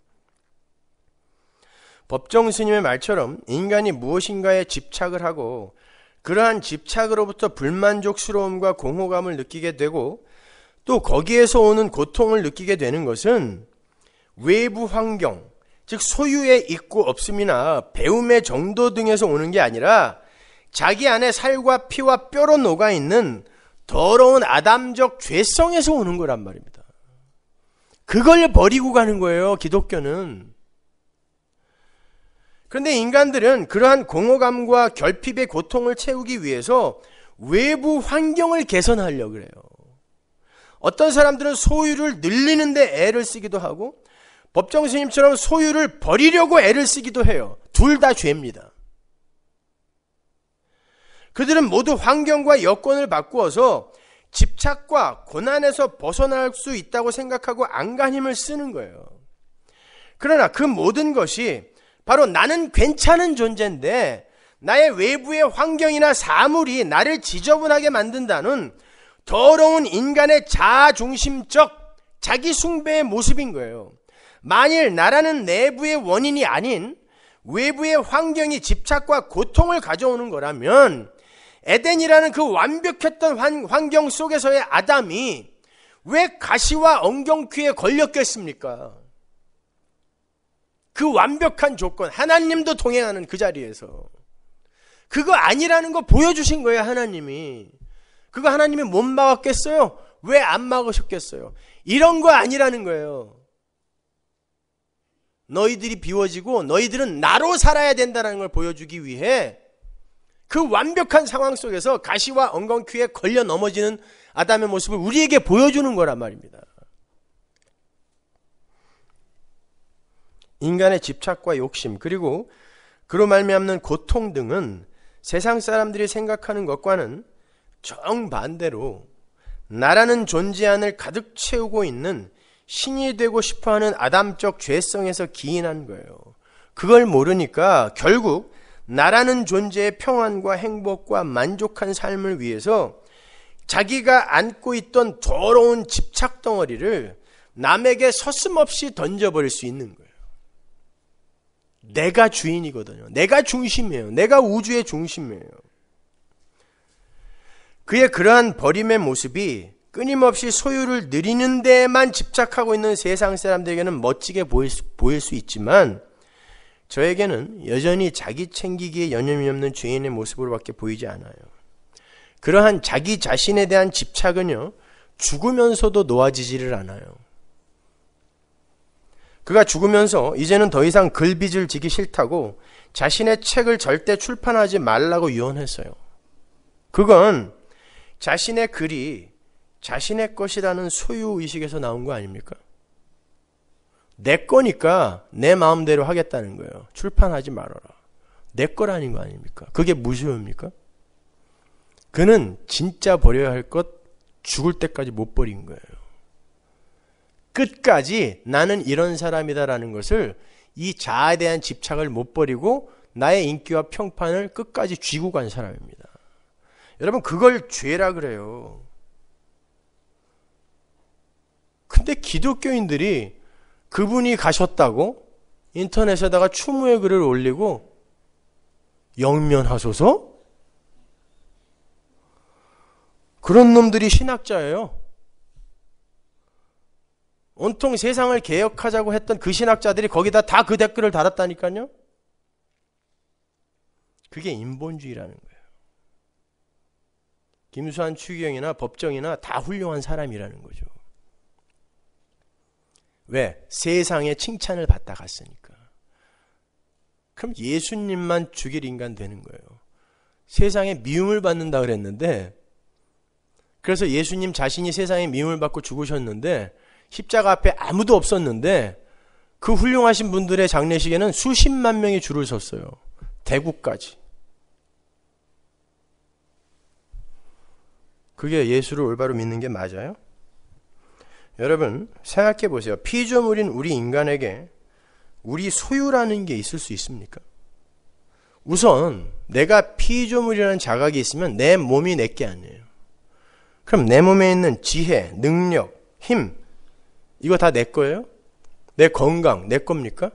법정 스님의 말처럼 인간이 무엇인가에 집착을 하고 그러한 집착으로부터 불만족스러움과 공허감을 느끼게 되고 또 거기에서 오는 고통을 느끼게 되는 것은 외부 환경, 즉 소유의 있고 없음이나 배움의 정도 등에서 오는 게 아니라 자기 안에 살과 피와 뼈로 녹아 있는 더러운 아담적 죄성에서 오는 거란 말입니다. 그걸 버리고 가는 거예요, 기독교는. 그런데 인간들은 그러한 공허감과 결핍의 고통을 채우기 위해서 외부 환경을 개선하려 고 그래요. 어떤 사람들은 소유를 늘리는데 애를 쓰기도 하고, 법정스님처럼 소유를 버리려고 애를 쓰기도 해요. 둘 다 죄입니다. 그들은 모두 환경과 여건을 바꾸어서 집착과 고난에서 벗어날 수 있다고 생각하고 안간힘을 쓰는 거예요. 그러나 그 모든 것이 바로 나는 괜찮은 존재인데 나의 외부의 환경이나 사물이 나를 지저분하게 만든다는 더러운 인간의 자중심적 자기숭배의 모습인 거예요. 만일 나라는 내부의 원인이 아닌 외부의 환경이 집착과 고통을 가져오는 거라면 에덴이라는 그 완벽했던 환, 환경 속에서의 아담이 왜 가시와 엉경퀴에 걸렸겠습니까? 그 완벽한 조건, 하나님도 동행하는 그 자리에서. 그거 아니라는 거 보여주신 거예요, 하나님이. 그거 하나님이 못 막았겠어요? 왜 안 막으셨겠어요? 이런 거 아니라는 거예요. 너희들이 비워지고 너희들은 나로 살아야 된다는 걸 보여주기 위해 그 완벽한 상황 속에서 가시와 엉겅퀴에 걸려 넘어지는 아담의 모습을 우리에게 보여주는 거란 말입니다. 인간의 집착과 욕심 그리고 그로 말미암는 고통 등은 세상 사람들이 생각하는 것과는 정반대로 나라는 존재안을 가득 채우고 있는 신이 되고 싶어하는 아담적 죄성에서 기인한 거예요. 그걸 모르니까 결국 나라는 존재의 평안과 행복과 만족한 삶을 위해서 자기가 안고 있던 더러운 집착 덩어리를 남에게 서슴없이 던져버릴 수 있는 거예요. 내가 주인이거든요. 내가 중심이에요. 내가 우주의 중심이에요. 그의 그러한 버림의 모습이 끊임없이 소유를 늘리는 데만 집착하고 있는 세상 사람들에게는 멋지게 보일 수, 보일 수 있지만 저에게는 여전히 자기 챙기기에 여념이 없는 죄인의 모습으로밖에 보이지 않아요. 그러한 자기 자신에 대한 집착은요, 죽으면서도 놓아지지를 않아요. 그가 죽으면서 이제는 더 이상 글빚을 지기 싫다고 자신의 책을 절대 출판하지 말라고 유언했어요. 그건 자신의 글이 자신의 것이라는 소유의식에서 나온 거 아닙니까? 내 거니까 내 마음대로 하겠다는 거예요. 출판하지 말아라. 내 거라는 거 아닙니까? 그게 무효입니까? 그는 진짜 버려야 할 것 죽을 때까지 못 버린 거예요. 끝까지 나는 이런 사람이다라는 것을 이 자아에 대한 집착을 못 버리고 나의 인기와 평판을 끝까지 쥐고 간 사람입니다. 여러분 그걸 죄라 그래요. 근데 기독교인들이 그분이 가셨다고 인터넷에다가 추모의 글을 올리고 영면하소서? 그런 놈들이 신학자예요. 온통 세상을 개혁하자고 했던 그 신학자들이 거기다 다 그 댓글을 달았다니까요. 그게 인본주의라는 거예요. 김수환 추경이나 법정이나 다 훌륭한 사람이라는 거죠. 왜? 세상의 칭찬을 받다 갔으니까. 그럼 예수님만 죽일 인간 되는 거예요. 세상에 미움을 받는다 그랬는데, 그래서 예수님 자신이 세상에 미움을 받고 죽으셨는데, 십자가 앞에 아무도 없었는데, 그 훌륭하신 분들의 장례식에는 수십만 명이 줄을 섰어요. 대구까지. 그게 예수를 올바로 믿는 게 맞아요? 여러분 생각해 보세요. 피조물인 우리 인간에게 우리 소유라는 게 있을 수 있습니까? 우선 내가 피조물이라는 자각이 있으면 내 몸이 내 게 아니에요. 그럼 내 몸에 있는 지혜, 능력, 힘 이거 다 내 거예요? 내 건강 내 겁니까?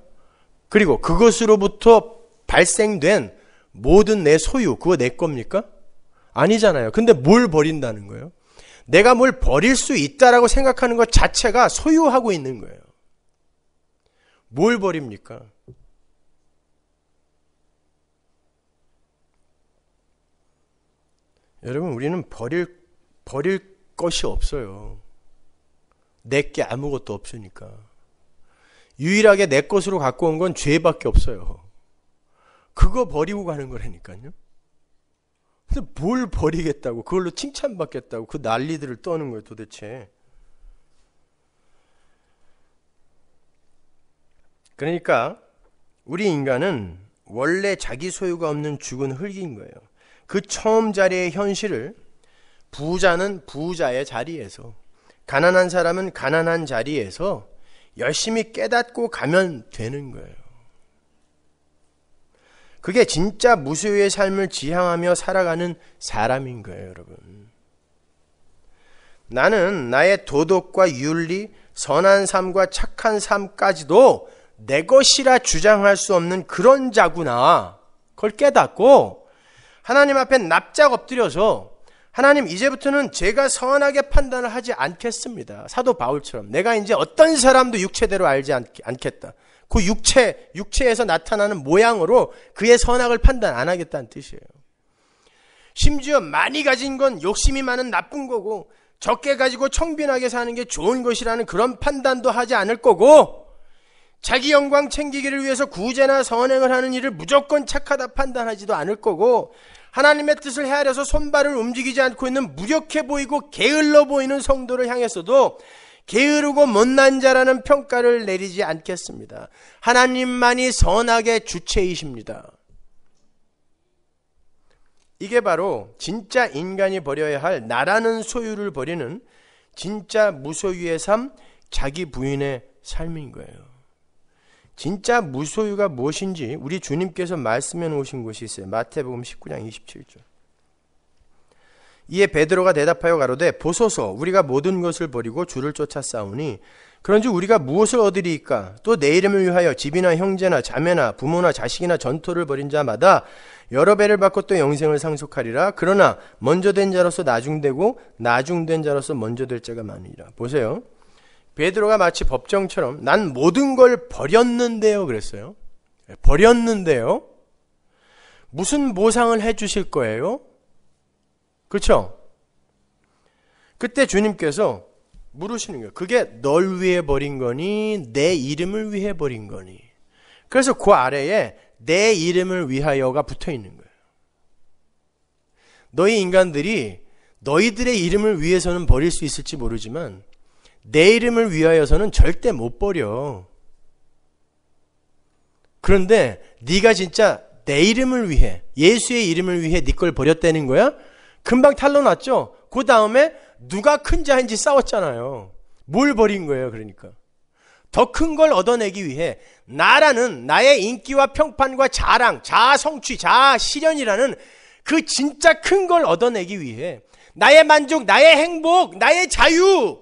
그리고 그것으로부터 발생된 모든 내 소유 그거 내 겁니까? 아니잖아요. 근데 뭘 버린다는 거예요? 내가 뭘 버릴 수 있다라고 생각하는 것 자체가 소유하고 있는 거예요. 뭘 버립니까? 여러분, 우리는 버릴, 버릴 것이 없어요. 내게 아무것도 없으니까. 유일하게 내 것으로 갖고 온 건 죄밖에 없어요. 그거 버리고 가는 거라니까요. 근데 뭘 버리겠다고 그걸로 칭찬받겠다고 그 난리들을 떠는 거예요 도대체 그러니까 우리 인간은 원래 자기 소유가 없는 죽은 흙인 거예요 그 처음 자리의 현실을 부자는 부자의 자리에서 가난한 사람은 가난한 자리에서 열심히 깨닫고 가면 되는 거예요 그게 진짜 무수의 삶을 지향하며 살아가는 사람인 거예요, 여러분. 나는 나의 도덕과 윤리, 선한 삶과 착한 삶까지도 내 것이라 주장할 수 없는 그런 자구나. 그걸 깨닫고 하나님 앞에 납작 엎드려서 하나님 이제부터는 제가 선하게 판단을 하지 않겠습니다. 사도 바울처럼 내가 이제 어떤 사람도 육체대로 알지 않, 않겠다. 그 육체, 육체에서 나타나는 모양으로 그의 선악을 판단 안 하겠다는 뜻이에요. 심지어 많이 가진 건 욕심이 많은 나쁜 거고 적게 가지고 청빈하게 사는 게 좋은 것이라는 그런 판단도 하지 않을 거고 자기 영광 챙기기를 위해서 구제나 선행을 하는 일을 무조건 착하다 판단하지도 않을 거고 하나님의 뜻을 헤아려서 손발을 움직이지 않고 있는 무력해 보이고 게을러 보이는 성도를 향해서도 게으르고 못난 자라는 평가를 내리지 않겠습니다. 하나님만이 선악의 주체이십니다. 이게 바로 진짜 인간이 버려야 할 나라는 소유를 버리는 진짜 무소유의 삶, 자기 부인의 삶인 거예요. 진짜 무소유가 무엇인지 우리 주님께서 말씀해 놓으신 것이 있어요. 마태복음 19장 27절. 이에 베드로가 대답하여 가로되 보소서 우리가 모든 것을 버리고 주를 쫓아 싸우니 그런즉 우리가 무엇을 얻으리이까 또 내 이름을 위하여 집이나 형제나 자매나 부모나 자식이나 전토를 벌인 자마다 여러 배를 받고 또 영생을 상속하리라 그러나 먼저 된 자로서 나중되고 나중된 자로서 먼저 될 자가 많으니라 보세요 베드로가 마치 법정처럼 난 모든 걸 버렸는데요 그랬어요 버렸는데요 무슨 보상을 해 주실 거예요 그렇죠? 그때 주님께서 물으시는 거예요. 그게 널 위해 버린 거니 내 이름을 위해 버린 거니. 그래서 그 아래에 내 이름을 위하여가 붙어 있는 거예요. 너희 인간들이 너희들의 이름을 위해서는 버릴 수 있을지 모르지만 내 이름을 위하여서는 절대 못 버려. 그런데 네가 진짜 내 이름을 위해 예수의 이름을 위해 네 걸 버렸다는 거야? 금방 탈로 났죠? 그 다음에 누가 큰 자인지 싸웠잖아요. 뭘 버린 거예요, 그러니까. 더 큰 걸 얻어내기 위해 나라는 나의 인기와 평판과 자랑, 자아 성취, 자아 실현이라는 그 진짜 큰 걸 얻어내기 위해 나의 만족, 나의 행복, 나의 자유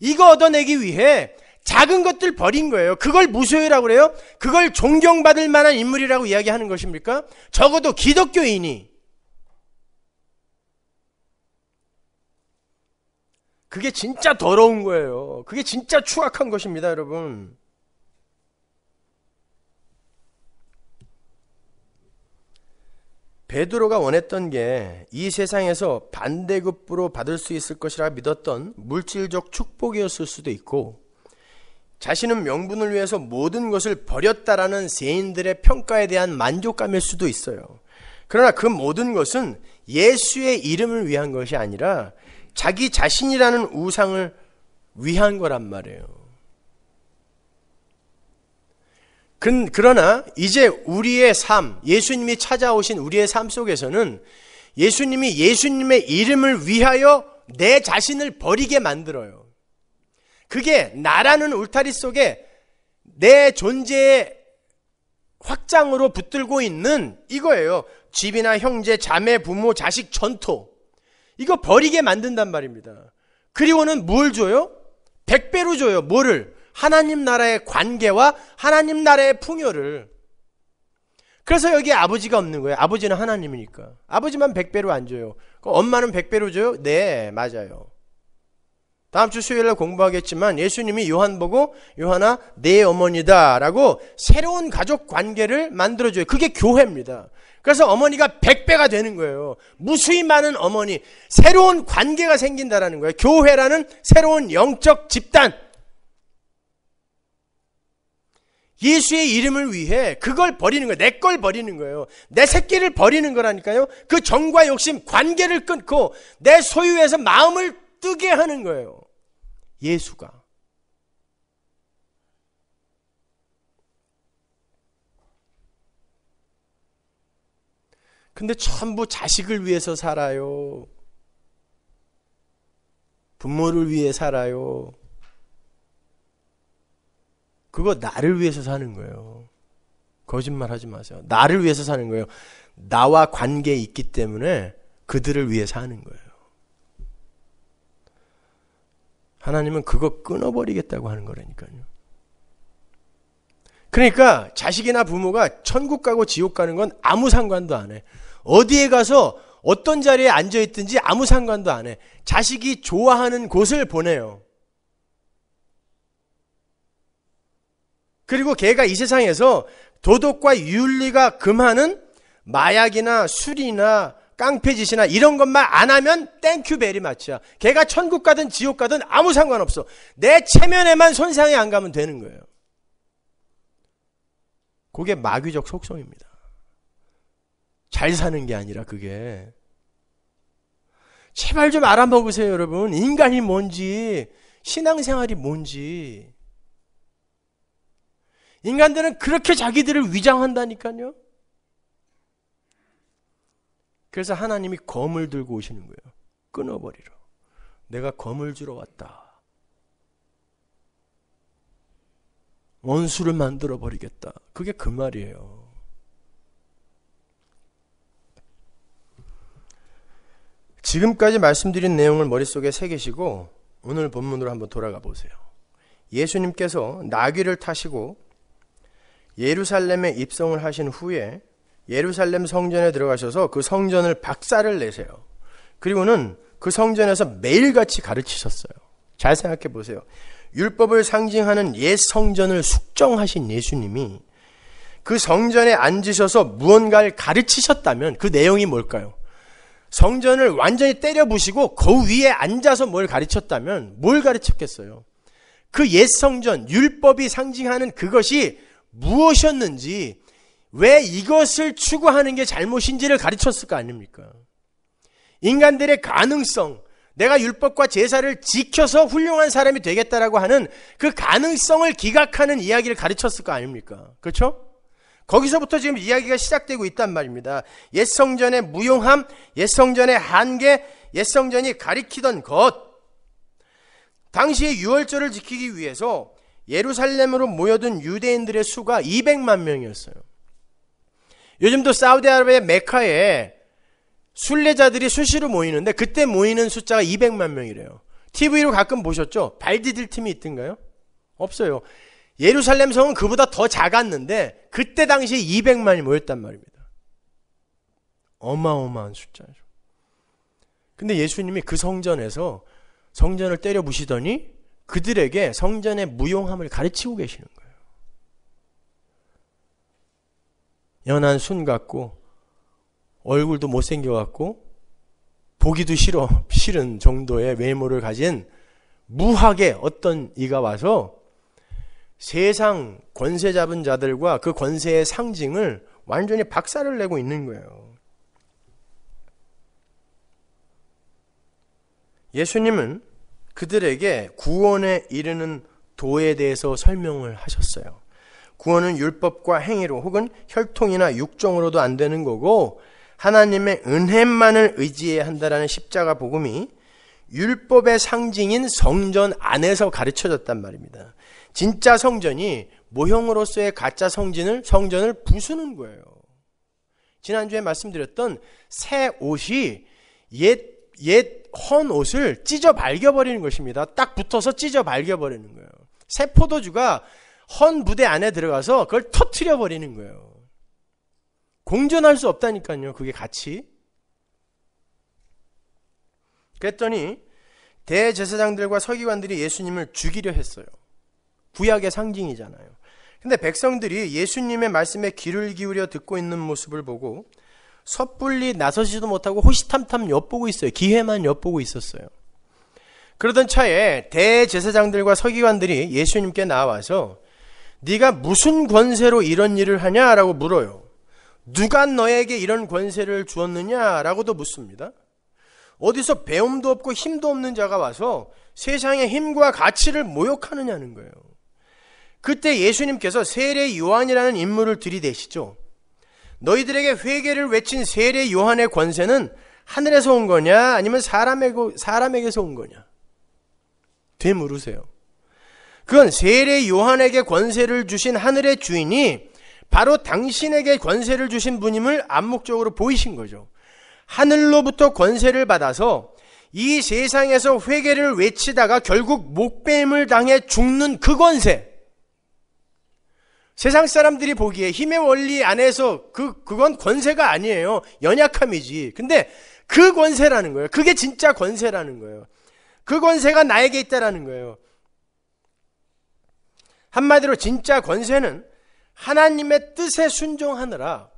이거 얻어내기 위해 작은 것들 버린 거예요. 그걸 무소유라고 그래요? 그걸 존경받을 만한 인물이라고 이야기하는 것입니까? 적어도 기독교인이 그게 진짜 더러운 거예요. 그게 진짜 추악한 것입니다, 여러분. 베드로가 원했던 게 이 세상에서 반대급부로 받을 수 있을 것이라 믿었던 물질적 축복이었을 수도 있고 자신은 명분을 위해서 모든 것을 버렸다라는 세인들의 평가에 대한 만족감일 수도 있어요. 그러나 그 모든 것은 예수의 이름을 위한 것이 아니라 자기 자신이라는 우상을 위한 거란 말이에요. 그러나 이제 우리의 삶, 예수님이 찾아오신 우리의 삶 속에서는 예수님이 예수님의 이름을 위하여 내 자신을 버리게 만들어요. 그게 나라는 울타리 속에 내 존재의 확장으로 붙들고 있는 이거예요. 집이나 형제, 자매, 부모, 자식, 전토. 이거 버리게 만든단 말입니다. 그리고는 뭘 줘요? 1배로 줘요. 뭐를? 하나님 나라의 관계와 하나님 나라의 풍요를. 그래서 여기 아버지가 없는 거예요. 아버지는 하나님이니까. 아버지만 1배로안 줘요. 엄마는 1배로 줘요? 네, 맞아요. 다음 주 수요일에 공부하겠지만 예수님이 요한 보고 요한아 내 어머니다 라고 새로운 가족 관계를 만들어줘요. 그게 교회입니다. 그래서 어머니가 100배가 되는 거예요. 무수히 많은 어머니, 새로운 관계가 생긴다라는 거예요. 교회라는 새로운 영적 집단. 예수의 이름을 위해 그걸 버리는 거예요. 내 걸 버리는 거예요. 내 새끼를 버리는 거라니까요. 그 정과 욕심, 관계를 끊고 내 소유에서 마음을 뜨게 하는 거예요. 예수가. 근데 전부 자식을 위해서 살아요. 부모를 위해 살아요. 그거 나를 위해서 사는 거예요. 거짓말 하지 마세요. 나를 위해서 사는 거예요. 나와 관계 있기 때문에 그들을 위해 사는 거예요. 하나님은 그거 끊어버리겠다고 하는 거라니까요. 그러니까 자식이나 부모가 천국 가고 지옥 가는 건 아무 상관도 안 해. 어디에 가서 어떤 자리에 앉아 있든지 아무 상관도 안 해. 자식이 좋아하는 곳을 보내요. 그리고 걔가 이 세상에서 도덕과 윤리가 금하는 마약이나 술이나 깡패짓이나 이런 것만 안 하면 땡큐 베리 마치야. 걔가 천국 가든 지옥 가든 아무 상관없어. 내 체면에만 손상이 안 가면 되는 거예요. 그게 마귀적 속성입니다. 잘 사는 게 아니라 그게. 제발 좀 알아먹으세요, 여러분. 인간이 뭔지, 신앙생활이 뭔지. 인간들은 그렇게 자기들을 위장한다니까요. 그래서 하나님이 검을 들고 오시는 거예요. 끊어버리러. 내가 검을 주러 왔다. 원수를 만들어 버리겠다. 그게 그 말이에요. 지금까지 말씀드린 내용을 머릿속에 새기시고 오늘 본문으로 한번 돌아가 보세요. 예수님께서 나귀를 타시고 예루살렘에 입성을 하신 후에 예루살렘 성전에 들어가셔서 그 성전을 박살을 내세요. 그리고는 그 성전에서 매일같이 가르치셨어요. 잘 생각해 보세요. 율법을 상징하는 옛 성전을 숙정하신 예수님이 그 성전에 앉으셔서 무언가를 가르치셨다면 그 내용이 뭘까요? 성전을 완전히 때려 부시고 그 위에 앉아서 뭘 가르쳤다면 뭘 가르쳤겠어요? 그 옛 성전, 율법이 상징하는 그것이 무엇이었는지 왜 이것을 추구하는 게 잘못인지를 가르쳤을 거 아닙니까? 인간들의 가능성, 내가 율법과 제사를 지켜서 훌륭한 사람이 되겠다라고 하는 그 가능성을 기각하는 이야기를 가르쳤을 거 아닙니까? 그렇죠? 거기서부터 지금 이야기가 시작되고 있단 말입니다. 옛 성전의 무용함, 옛 성전의 한계, 옛 성전이 가리키던 것. 당시 유월절을 지키기 위해서 예루살렘으로 모여든 유대인들의 수가 200만 명이었어요. 요즘도 사우디아라비아 메카에 순례자들이 수시로 모이는데 그때 모이는 숫자가 200만 명이래요. TV로 가끔 보셨죠? 발 디딜 팀이 있던가요? 없어요. 예루살렘 성은 그보다 더 작았는데 그때 당시에 200만이 모였단 말입니다. 어마어마한 숫자죠. 근데 예수님이 그 성전에서 성전을 때려 부시더니 그들에게 성전의 무용함을 가르치고 계시는 거예요. 연한 순 같고 얼굴도 못생겨 갖고 보기도 싫어 싫은 정도의 외모를 가진 무학의 어떤 이가 와서 세상 권세 잡은 자들과 그 권세의 상징을 완전히 박살을 내고 있는 거예요. 예수님은 그들에게 구원에 이르는 도에 대해서 설명을 하셨어요. 구원은 율법과 행위로 혹은 혈통이나 육종으로도 안 되는 거고 하나님의 은혜만을 의지해야 한다라는 십자가 복음이 율법의 상징인 성전 안에서 가르쳐졌단 말입니다. 진짜 성전이 모형으로서의 가짜 성전을 성전을 부수는 거예요. 지난주에 말씀드렸던 새 옷이 옛옛 헌 옷을 찢어 발겨버리는 것입니다. 딱 붙어서 찢어 발겨버리는 거예요. 새 포도주가 헌 무대 안에 들어가서 그걸 터트려 버리는 거예요. 공존할 수 없다니까요. 그게 같이. 그랬더니 대제사장들과 서기관들이 예수님을 죽이려 했어요. 구약의 상징이잖아요. 근데 백성들이 예수님의 말씀에 귀를 기울여 듣고 있는 모습을 보고 섣불리 나서지도 못하고 호시탐탐 엿보고 있어요. 기회만 엿보고 있었어요. 그러던 차에 대제사장들과 서기관들이 예수님께 나와서 네가 무슨 권세로 이런 일을 하냐라고 물어요. 누가 너에게 이런 권세를 주었느냐라고도 묻습니다. 어디서 배움도 없고 힘도 없는 자가 와서 세상의 힘과 가치를 모욕하느냐는 거예요. 그때 예수님께서 세례 요한이라는 인물을 들이대시죠. 너희들에게 회개를 외친 세례 요한의 권세는 하늘에서 온 거냐 아니면 사람에게, 사람에게서 온 거냐 되물으세요. 그건 세례 요한에게 권세를 주신 하늘의 주인이 바로 당신에게 권세를 주신 분임을 암묵적으로 보이신 거죠. 하늘로부터 권세를 받아서 이 세상에서 회개를 외치다가 결국 목배을 당해 죽는 그 권세. 세상 사람들이 보기에 힘의 원리 안에서 그, 그건 권세가 아니에요. 연약함이지. 근데 그 권세라는 거예요. 그게 진짜 권세라는 거예요. 그 권세가 나에게 있다라는 거예요. 한마디로 진짜 권세는 하나님의 뜻에 순종하느라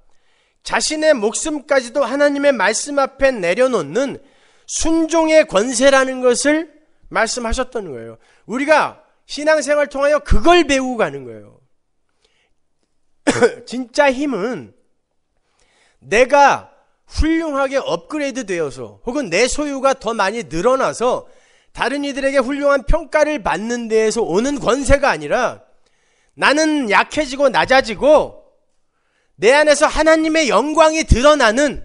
자신의 목숨까지도 하나님의 말씀 앞에 내려놓는 순종의 권세라는 것을 말씀하셨던 거예요. 우리가 신앙생활 통하여 그걸 배우고 가는 거예요. 진짜 힘은 내가 훌륭하게 업그레이드 되어서 혹은 내 소유가 더 많이 늘어나서 다른 이들에게 훌륭한 평가를 받는 데에서 오는 권세가 아니라 나는 약해지고 낮아지고 내 안에서 하나님의 영광이 드러나는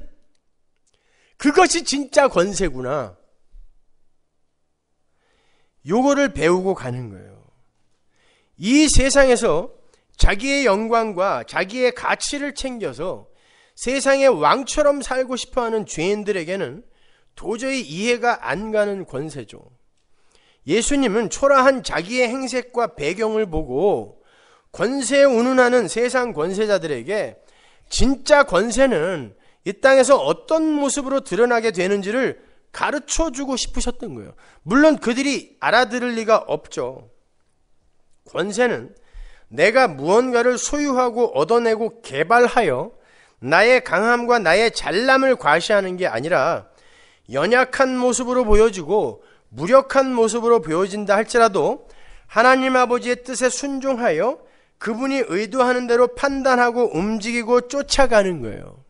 그것이 진짜 권세구나. 요거를 배우고 가는 거예요. 이 세상에서 자기의 영광과 자기의 가치를 챙겨서 세상의 왕처럼 살고 싶어 하는 죄인들에게는 도저히 이해가 안 가는 권세죠. 예수님은 초라한 자기의 행색과 배경을 보고 권세에 운운하는 세상 권세자들에게 진짜 권세는 이 땅에서 어떤 모습으로 드러나게 되는지를 가르쳐 주고 싶으셨던 거예요. 물론 그들이 알아들을 리가 없죠. 권세는 내가 무언가를 소유하고 얻어내고 개발하여 나의 강함과 나의 잘남을 과시하는 게 아니라 연약한 모습으로 보여지고 무력한 모습으로 보여진다 할지라도 하나님 아버지의 뜻에 순종하여 그분이 의도하는 대로 판단하고 움직이고 쫓아가는 거예요.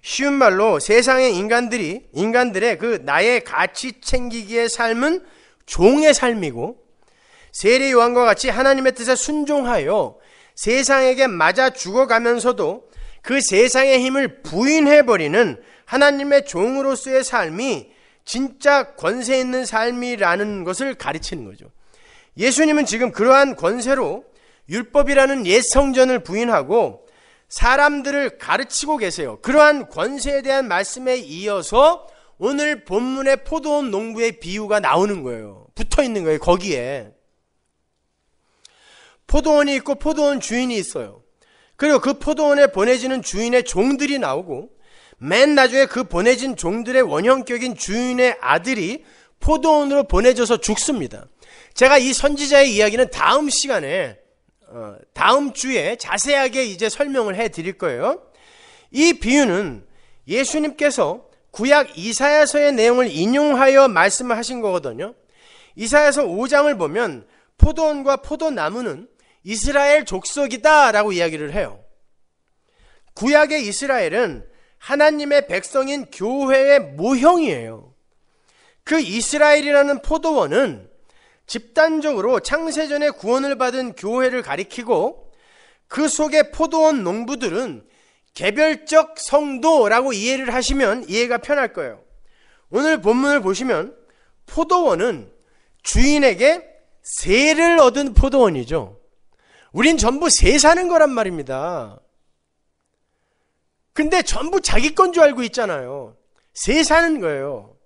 쉬운 말로 세상의 인간들이 인간들의 그 나의 가치 챙기기의 삶은 종의 삶이고 세례 요한과 같이 하나님의 뜻에 순종하여 세상에게 맞아 죽어가면서도 그 세상의 힘을 부인해버리는 하나님의 종으로서의 삶이 진짜 권세 있는 삶이라는 것을 가르치는 거죠. 예수님은 지금 그러한 권세로 율법이라는 옛 성전을 부인하고 사람들을 가르치고 계세요. 그러한 권세에 대한 말씀에 이어서 오늘 본문의 포도원 농부의 비유가 나오는 거예요. 붙어 있는 거예요, 거기에. 포도원이 있고 포도원 주인이 있어요. 그리고 그 포도원에 보내지는 주인의 종들이 나오고 맨 나중에 그 보내진 종들의 원형격인 주인의 아들이 포도원으로 보내져서 죽습니다. 제가 이 선지자의 이야기는 다음 시간에 어, 다음 주에 자세하게 이제 설명을 해 드릴 거예요. 이 비유는 예수님께서 구약 이사야서의 내용을 인용하여 말씀을 하신 거거든요. 이사야서 5장을 보면 포도원과 포도나무는 이스라엘 족속이다라고 이야기를 해요. 구약의 이스라엘은 하나님의 백성인 교회의 모형이에요. 그 이스라엘이라는 포도원은 집단적으로 창세전에 구원을 받은 교회를 가리키고 그 속의 포도원 농부들은 개별적 성도라고 이해를 하시면 이해가 편할 거예요. 오늘 본문을 보시면 포도원은 주인에게 세를 얻은 포도원이죠. 우린 전부 세사는 거란 말입니다. 근데 전부 자기 건 줄 알고 있잖아요. 세사는 거예요.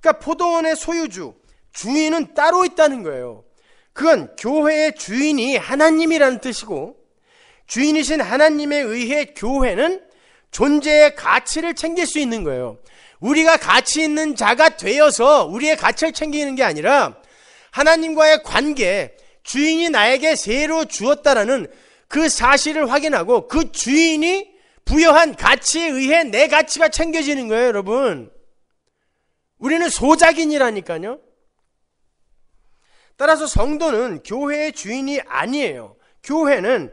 그러니까 포도원의 소유주, 주인은 따로 있다는 거예요. 그건 교회의 주인이 하나님이라는 뜻이고, 주인이신 하나님에 의해 교회는 존재의 가치를 챙길 수 있는 거예요. 우리가 가치 있는 자가 되어서 우리의 가치를 챙기는 게 아니라 하나님과의 관계, 주인이 나에게 새로 주었다라는 그 사실을 확인하고 그 주인이 부여한 가치에 의해 내 가치가 챙겨지는 거예요, 여러분. 우리는 소작인이라니까요. 따라서 성도는 교회의 주인이 아니에요. 교회는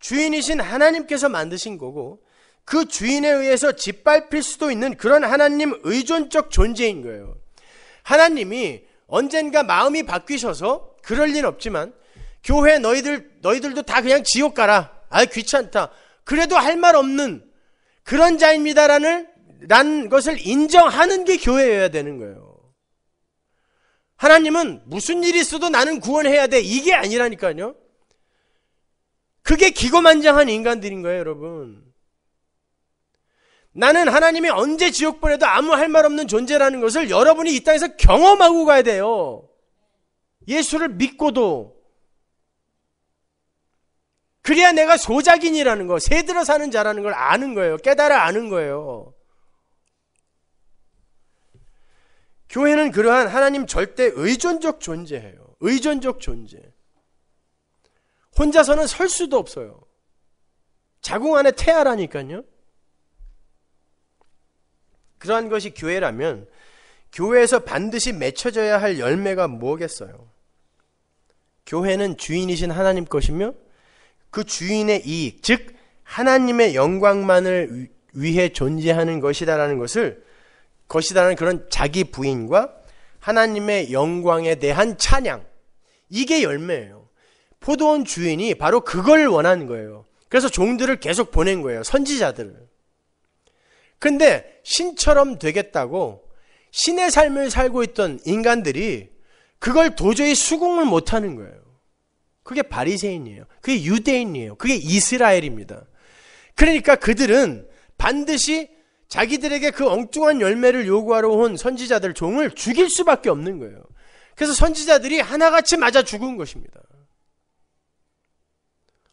주인이신 하나님께서 만드신 거고 그 주인에 의해서 짓밟힐 수도 있는 그런 하나님 의존적 존재인 거예요. 하나님이 언젠가 마음이 바뀌셔서 그럴 일 없지만 교회 너희들 너희들도 다 그냥 지옥 가라. 아 귀찮다. 그래도 할 말 없는 그런 자입니다라는 란 것을 인정하는 게 교회여야 되는 거예요. 하나님은 무슨 일이 있어도 나는 구원해야 돼. 이게 아니라니까요. 그게 기고만장한 인간들인 거예요, 여러분. 나는 하나님이 언제 지옥 보내도 아무 할 말 없는 존재라는 것을 여러분이 이 땅에서 경험하고 가야 돼요. 예수를 믿고도 그래야 내가 소작인이라는 거, 새들어 사는 자라는 걸 아는 거예요. 깨달아 아는 거예요. 교회는 그러한 하나님 절대 의존적 존재예요. 의존적 존재. 혼자서는 설 수도 없어요. 자궁 안에 태아라니까요. 그러한 것이 교회라면 교회에서 반드시 맺혀져야 할 열매가 뭐겠어요? 교회는 주인이신 하나님 것이며 그 주인의 이익, 즉 하나님의 영광만을 위해 존재하는 것이다라는 것을 것이다라는 그런 자기 부인과 하나님의 영광에 대한 찬양 이게 열매예요. 포도원 주인이 바로 그걸 원하는 거예요. 그래서 종들을 계속 보낸 거예요. 선지자들을. 근데 신처럼 되겠다고 신의 삶을 살고 있던 인간들이 그걸 도저히 수긍을 못하는 거예요. 그게 바리새인이에요. 그게 유대인이에요. 그게 이스라엘입니다. 그러니까 그들은 반드시 자기들에게 그 엉뚱한 열매를 요구하러 온 선지자들 종을 죽일 수밖에 없는 거예요. 그래서 선지자들이 하나같이 맞아 죽은 것입니다.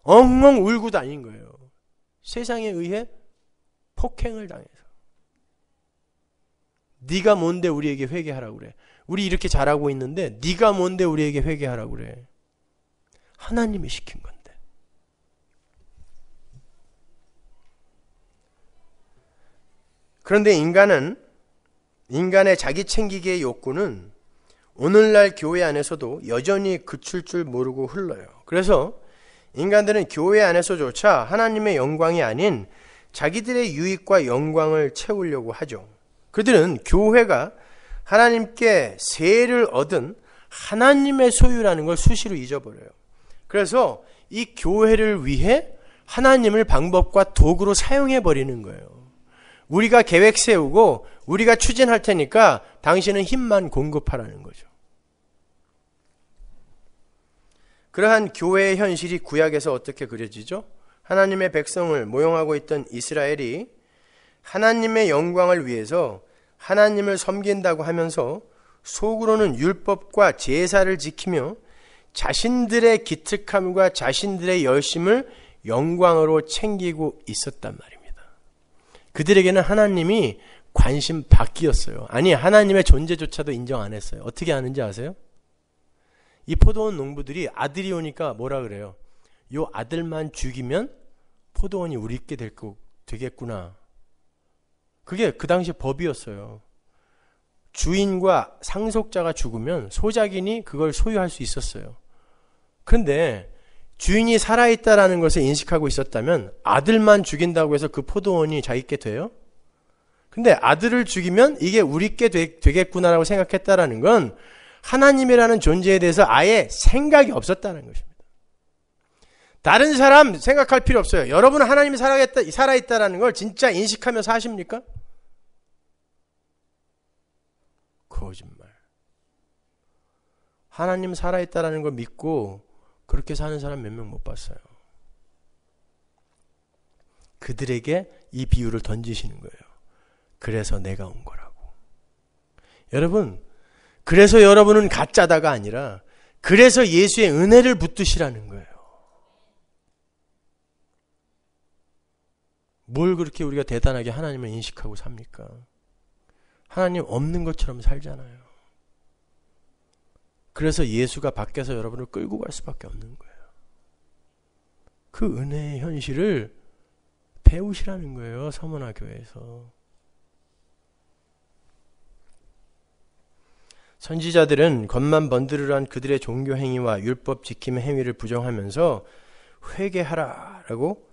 엉엉 울고 다닌 거예요. 세상에 의해 폭행을 당해서. 네가 뭔데 우리에게 회개하라고 그래. 우리 이렇게 잘하고 있는데 네가 뭔데 우리에게 회개하라고 그래. 하나님이 시킨 건데. 그런데 인간은 인간의 자기 챙기기의 욕구는 오늘날 교회 안에서도 여전히 그칠 줄 모르고 흘러요. 그래서 인간들은 교회 안에서조차 하나님의 영광이 아닌 자기들의 유익과 영광을 채우려고 하죠. 그들은 교회가 하나님께 세를 얻은 하나님의 소유라는 걸 수시로 잊어버려요. 그래서 이 교회를 위해 하나님을 방법과 도구로 사용해 버리는 거예요. 우리가 계획 세우고 우리가 추진할 테니까 당신은 힘만 공급하라는 거죠. 그러한 교회의 현실이 구약에서 어떻게 그려지죠? 하나님의 백성을 모형하고 있던 이스라엘이 하나님의 영광을 위해서 하나님을 섬긴다고 하면서 속으로는 율법과 제사를 지키며 자신들의 기특함과 자신들의 열심을 영광으로 챙기고 있었단 말입니다. 그들에게는 하나님이 관심 밖이었어요. 아니, 하나님의 존재조차도 인정 안 했어요. 어떻게 아는지 아세요? 이 포도원 농부들이 아들이 오니까 뭐라 그래요? 요 아들만 죽이면 포도원이 우리 있게 될 거, 되겠구나. 그게 그 당시 법이었어요. 주인과 상속자가 죽으면 소작인이 그걸 소유할 수 있었어요. 근데 주인이 살아있다라는 것을 인식하고 있었다면 아들만 죽인다고 해서 그 포도원이 자기께 돼요? 근데 아들을 죽이면 이게 우리께 되, 겠구나라고 생각했다라는 건 하나님이라는 존재에 대해서 아예 생각이 없었다는 것입니다. 다른 사람 생각할 필요 없어요. 여러분 은 하나님이 살아있다, 살아있다라는 걸 진짜 인식하며 사십니까? 거짓말. 하나님 살아있다라는 걸 믿고 그렇게 사는 사람 몇 명 못 봤어요. 그들에게 이 비유를 던지시는 거예요. 그래서 내가 온 거라고. 여러분, 그래서 여러분은 가짜다가 아니라 그래서 예수의 은혜를 붙드시라는 거예요. 뭘 그렇게 우리가 대단하게 하나님을 인식하고 삽니까? 하나님 없는 것처럼 살잖아요. 그래서 예수가 밖에서 여러분을 끌고 갈 수밖에 없는 거예요. 그 은혜의 현실을 배우시라는 거예요. 서문화 교회에서. 선지자들은 겉만 번드르한 그들의 종교 행위와 율법 지킴 행위를 부정하면서 회개하라라고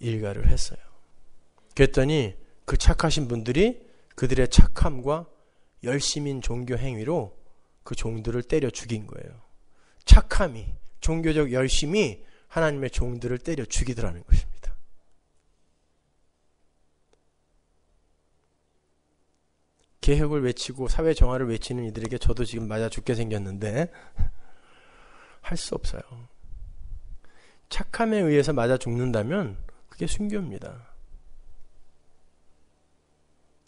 일가를 했어요. 그랬더니 그 착하신 분들이 그들의 착함과 열심인 종교 행위로 그 종들을 때려 죽인 거예요. 착함이 종교적 열심이 하나님의 종들을 때려 죽이더라는 것입니다. 개혁을 외치고 사회 정화를 외치는 이들에게 저도 지금 맞아 죽게 생겼는데 할 수 없어요. 착함에 의해서 맞아 죽는다면 그게 순교입니다.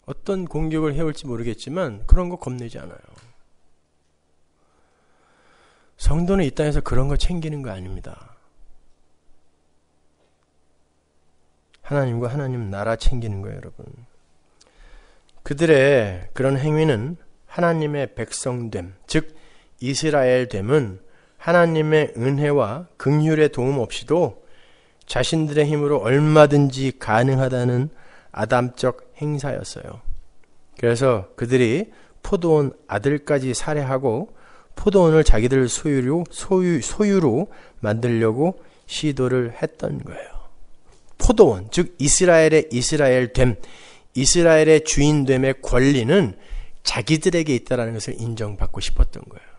어떤 공격을 해올지 모르겠지만 그런 거 겁내지 않아요. 성도는 이 땅에서 그런 거 챙기는 거 아닙니다. 하나님과 하나님 나라 챙기는 거예요, 여러분. 그들의 그런 행위는 하나님의 백성됨, 즉 이스라엘됨은 하나님의 은혜와 긍휼의 도움 없이도 자신들의 힘으로 얼마든지 가능하다는 아담적 행사였어요. 그래서 그들이 포도원 아들까지 살해하고 포도원을 자기들 소유로, 소유, 소유로 만들려고 시도를 했던 거예요. 포도원, 즉 이스라엘의 이스라엘됨, 이스라엘의 주인됨의 권리는 자기들에게 있다라는 것을 인정받고 싶었던 거예요.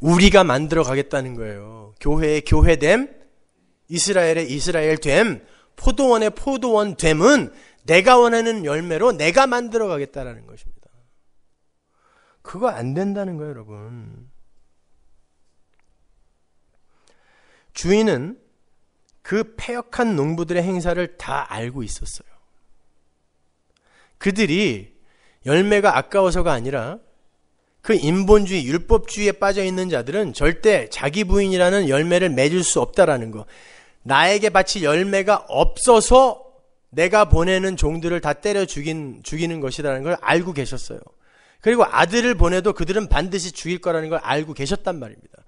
우리가 만들어 가겠다는 거예요. 교회의 교회됨, 이스라엘의 이스라엘 됨, 포도원의 포도원 됨은 내가 원하는 열매로 내가 만들어 가겠다라는 것입니다. 그거 안 된다는 거예요, 여러분. 주인은 그 폐역한 농부들의 행사를 다 알고 있었어요. 그들이 열매가 아까워서가 아니라 그 인본주의, 율법주의에 빠져 있는 자들은 절대 자기 부인이라는 열매를 맺을 수 없다라는 거. 나에게 바치 열매가 없어서 내가 보내는 종들을 다 때려 죽인, 죽이는 것이라는 걸 알고 계셨어요. 그리고 아들을 보내도 그들은 반드시 죽일 거라는 걸 알고 계셨단 말입니다.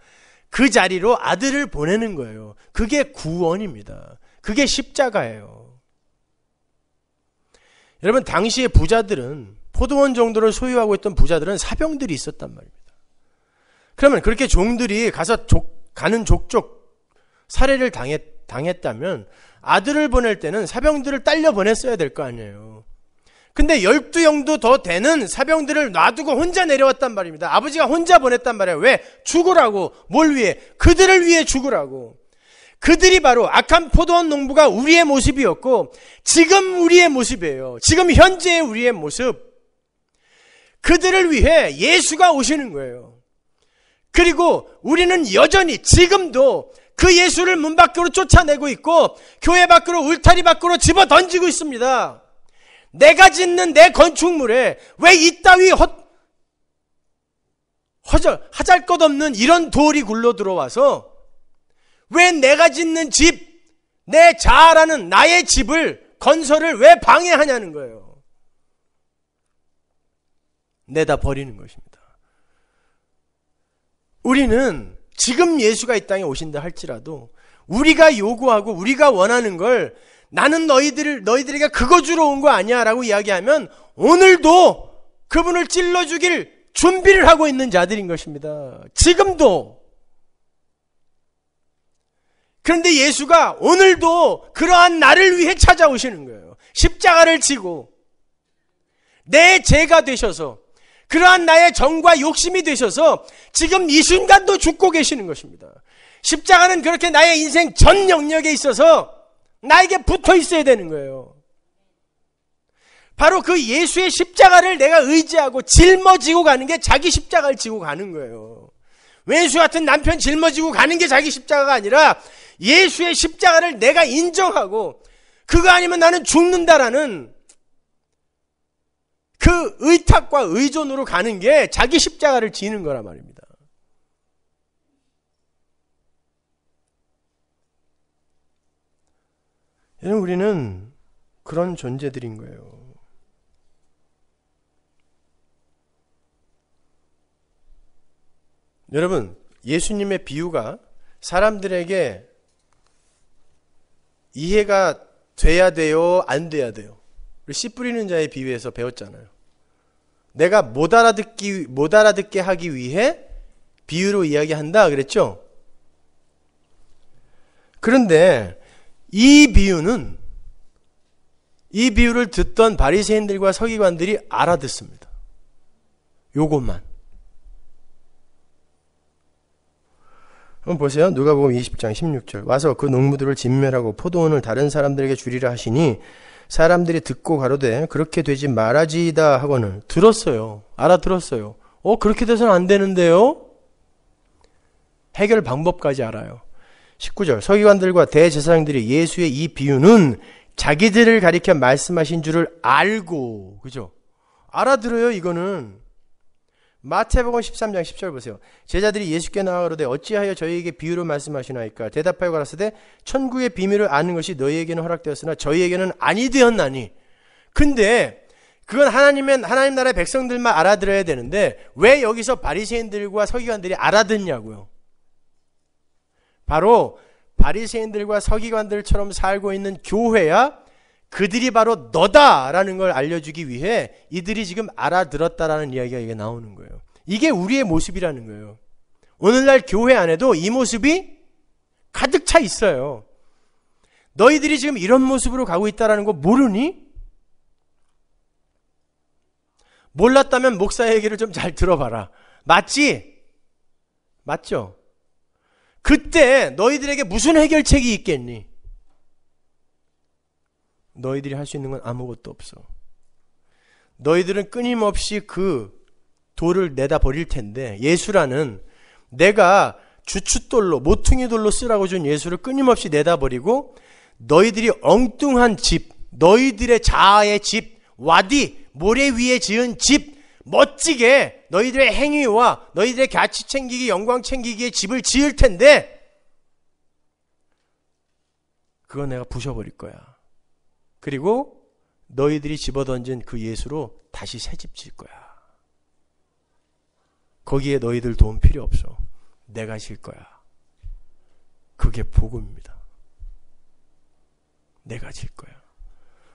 그 자리로 아들을 보내는 거예요. 그게 구원입니다. 그게 십자가예요. 여러분, 당시에 부자들은, 포도원 정도를 소유하고 있던 부자들은 사병들이 있었단 말입니다. 그러면 그렇게 종들이 가서 족, 가는 족족 살해를 당했, 당했다면 아들을 보낼 때는 사병들을 딸려 보냈어야 될 거 아니에요. 근데 열두 영도 더 되는 사병들을 놔두고 혼자 내려왔단 말입니다. 아버지가 혼자 보냈단 말이에요. 왜? 죽으라고. 뭘 위해? 그들을 위해 죽으라고. 그들이 바로 악한 포도원 농부가 우리의 모습이었고 지금 우리의 모습이에요. 지금 현재의 우리의 모습. 그들을 위해 예수가 오시는 거예요. 그리고 우리는 여전히 지금도 그 예수를 문 밖으로 쫓아내고 있고 교회 밖으로 울타리 밖으로 집어 던지고 있습니다. 내가 짓는 내 건축물에 왜 이따위 헛 허절 하잘 것 없는 이런 돌이 굴러 들어와서 왜 내가 짓는 집, 내 자아라는 나의 집을 건설을 왜 방해하냐는 거예요. 내다 버리는 것입니다. 우리는 지금 예수가 이 땅에 오신다 할지라도 우리가 요구하고 우리가 원하는 걸 나는 너희들을 너희들에게 그거 주러 온 거 아니야라고 이야기하면 오늘도 그분을 찔러 주길 준비를 하고 있는 자들인 것입니다. 지금도 그런데 예수가 오늘도 그러한 나를 위해 찾아오시는 거예요. 십자가를 지고 내 죄가 되셔서 그러한 나의 정과 욕심이 되셔서 지금 이 순간도 죽고 계시는 것입니다. 십자가는 그렇게 나의 인생 전 영역에 있어서 나에게 붙어 있어야 되는 거예요. 바로 그 예수의 십자가를 내가 의지하고 짊어지고 가는 게 자기 십자가를 지고 가는 거예요. 왼수 같은 남편 짊어지고 가는 게 자기 십자가가 아니라 예수의 십자가를 내가 인정하고 그거 아니면 나는 죽는다라는 그 의탁과 의존으로 가는 게 자기 십자가를 지는 거란 말입니다. 여러분 우리는 그런 존재들인 거예요. 여러분 예수님의 비유가 사람들에게 이해가 돼야 돼요, 안 돼야 돼요? 씨 뿌리는 자에 비유해서 배웠잖아요. 내가 못 알아듣기 못 알아듣게 하기 위해 비유로 이야기한다 그랬죠? 그런데 이 비유는 이 비유를 듣던 바리새인들과 서기관들이 알아듣습니다. 요것만. 한번 보세요. 누가 보면 20장 16절. 와서 그 농부들을 진멸하고 포도원을 다른 사람들에게 주리라 하시니 사람들이 듣고 가로되 그렇게 되지 말아지이다 하거늘 들었어요. 알아들었어요. 어 그렇게 돼서는 안 되는데요. 해결 방법까지 알아요. 19절 서기관들과 대제사장들이 예수의 이 비유는 자기들을 가리켜 말씀하신 줄을 알고 그죠? 알아들어요 이거는 마태복음 13장 10절 보세요. 제자들이 예수께 나와 그러되 어찌하여 저희에게 비유로 말씀하시나이까? 대답하여 가라사대 천국의 비밀을 아는 것이 너희에게는 허락되었으나 저희에게는 아니 되었나니. 근데 그건 하나님의 하나님 나라의 백성들만 알아들어야 되는데 왜 여기서 바리새인들과 서기관들이 알아듣냐고요. 바로 바리새인들과 서기관들처럼 살고 있는 교회야 그들이 바로 너다라는 걸 알려주기 위해 이들이 지금 알아들었다라는 이야기가 이게 나오는 거예요. 이게 우리의 모습이라는 거예요. 오늘날 교회 안에도 이 모습이 가득 차 있어요. 너희들이 지금 이런 모습으로 가고 있다라는 거 모르니? 몰랐다면 목사의 얘기를 좀 잘 들어봐라. 맞지? 맞죠? 그때 너희들에게 무슨 해결책이 있겠니? 너희들이 할 수 있는 건 아무것도 없어. 너희들은 끊임없이 그 돌을 내다 버릴 텐데 예수라는 내가 주춧돌로 모퉁이 돌로 쓰라고 준 예수를 끊임없이 내다 버리고 너희들이 엉뚱한 집, 너희들의 자아의 집, 와디 모래 위에 지은 집 멋지게 너희들의 행위와 너희들의 가치 챙기기, 영광 챙기기에 집을 지을 텐데 그거 내가 부셔버릴 거야. 그리고 너희들이 집어던진 그 예수로 다시 새집질 거야. 거기에 너희들 돈 필요 없어. 내가 질 거야. 그게 복음입니다. 내가 질 거야.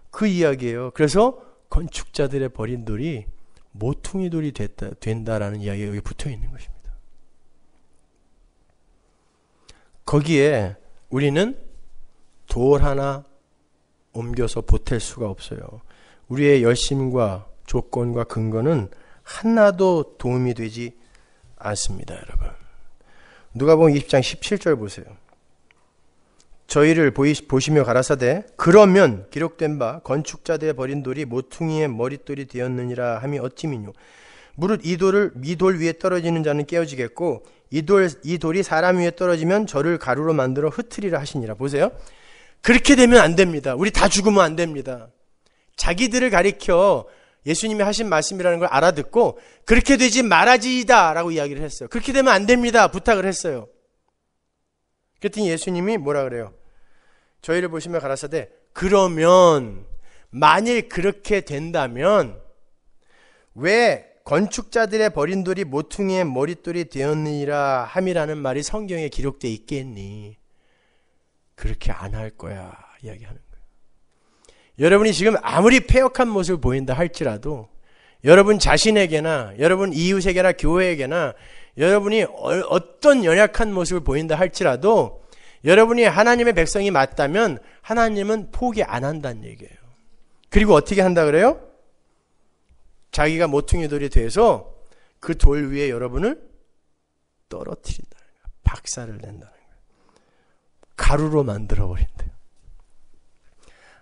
그 이야기예요. 그래서 건축자들의 버린 돌이 모퉁이 돌이 됐다, 된다라는 이야기가 여기 붙어 있는 것입니다. 거기에 우리는 돌 하나, 옮겨서 보탤 수가 없어요. 우리의 열심과 조건과 근거는 하나도 도움이 되지 않습니다, 여러분. 누가보음 20장 17절 보세요. 저희를 보이, 보시며 가라사대 그러면 기록된 바 건축자들의 버린 돌이 모퉁이의 머릿돌이 되었느니라 함이 어찌미뇨 무릇 이 돌을 이돌 위에 떨어지는 자는 깨어지겠고 이 돌 이 돌이 사람 위에 떨어지면 저를 가루로 만들어 흩트리라 하시니라 보세요 그렇게 되면 안 됩니다. 우리 다 죽으면 안 됩니다. 자기들을 가리켜 예수님이 하신 말씀이라는 걸 알아듣고 그렇게 되지 말아지이다 라고 이야기를 했어요. 그렇게 되면 안 됩니다. 부탁을 했어요. 그랬더니 예수님이 뭐라 그래요? 저희를 보시며 가라사대 그러면 만일 그렇게 된다면 왜 건축자들의 버린 돌이 모퉁이의 머릿돌이 되었느니라 함이라는 말이 성경에 기록되어 있겠니? 그렇게 안 할 거야 이야기하는 거예요. 여러분이 지금 아무리 폐역한 모습을 보인다 할지라도 여러분 자신에게나 여러분 이웃에게나 교회에게나 여러분이 어, 어떤 연약한 모습을 보인다 할지라도 여러분이 하나님의 백성이 맞다면 하나님은 포기 안 한다는 얘기예요. 그리고 어떻게 한다 그래요? 자기가 모퉁이 돌이 돼서 그 돌 위에 여러분을 떨어뜨린다 박살을 낸다 가루로 만들어버린대요.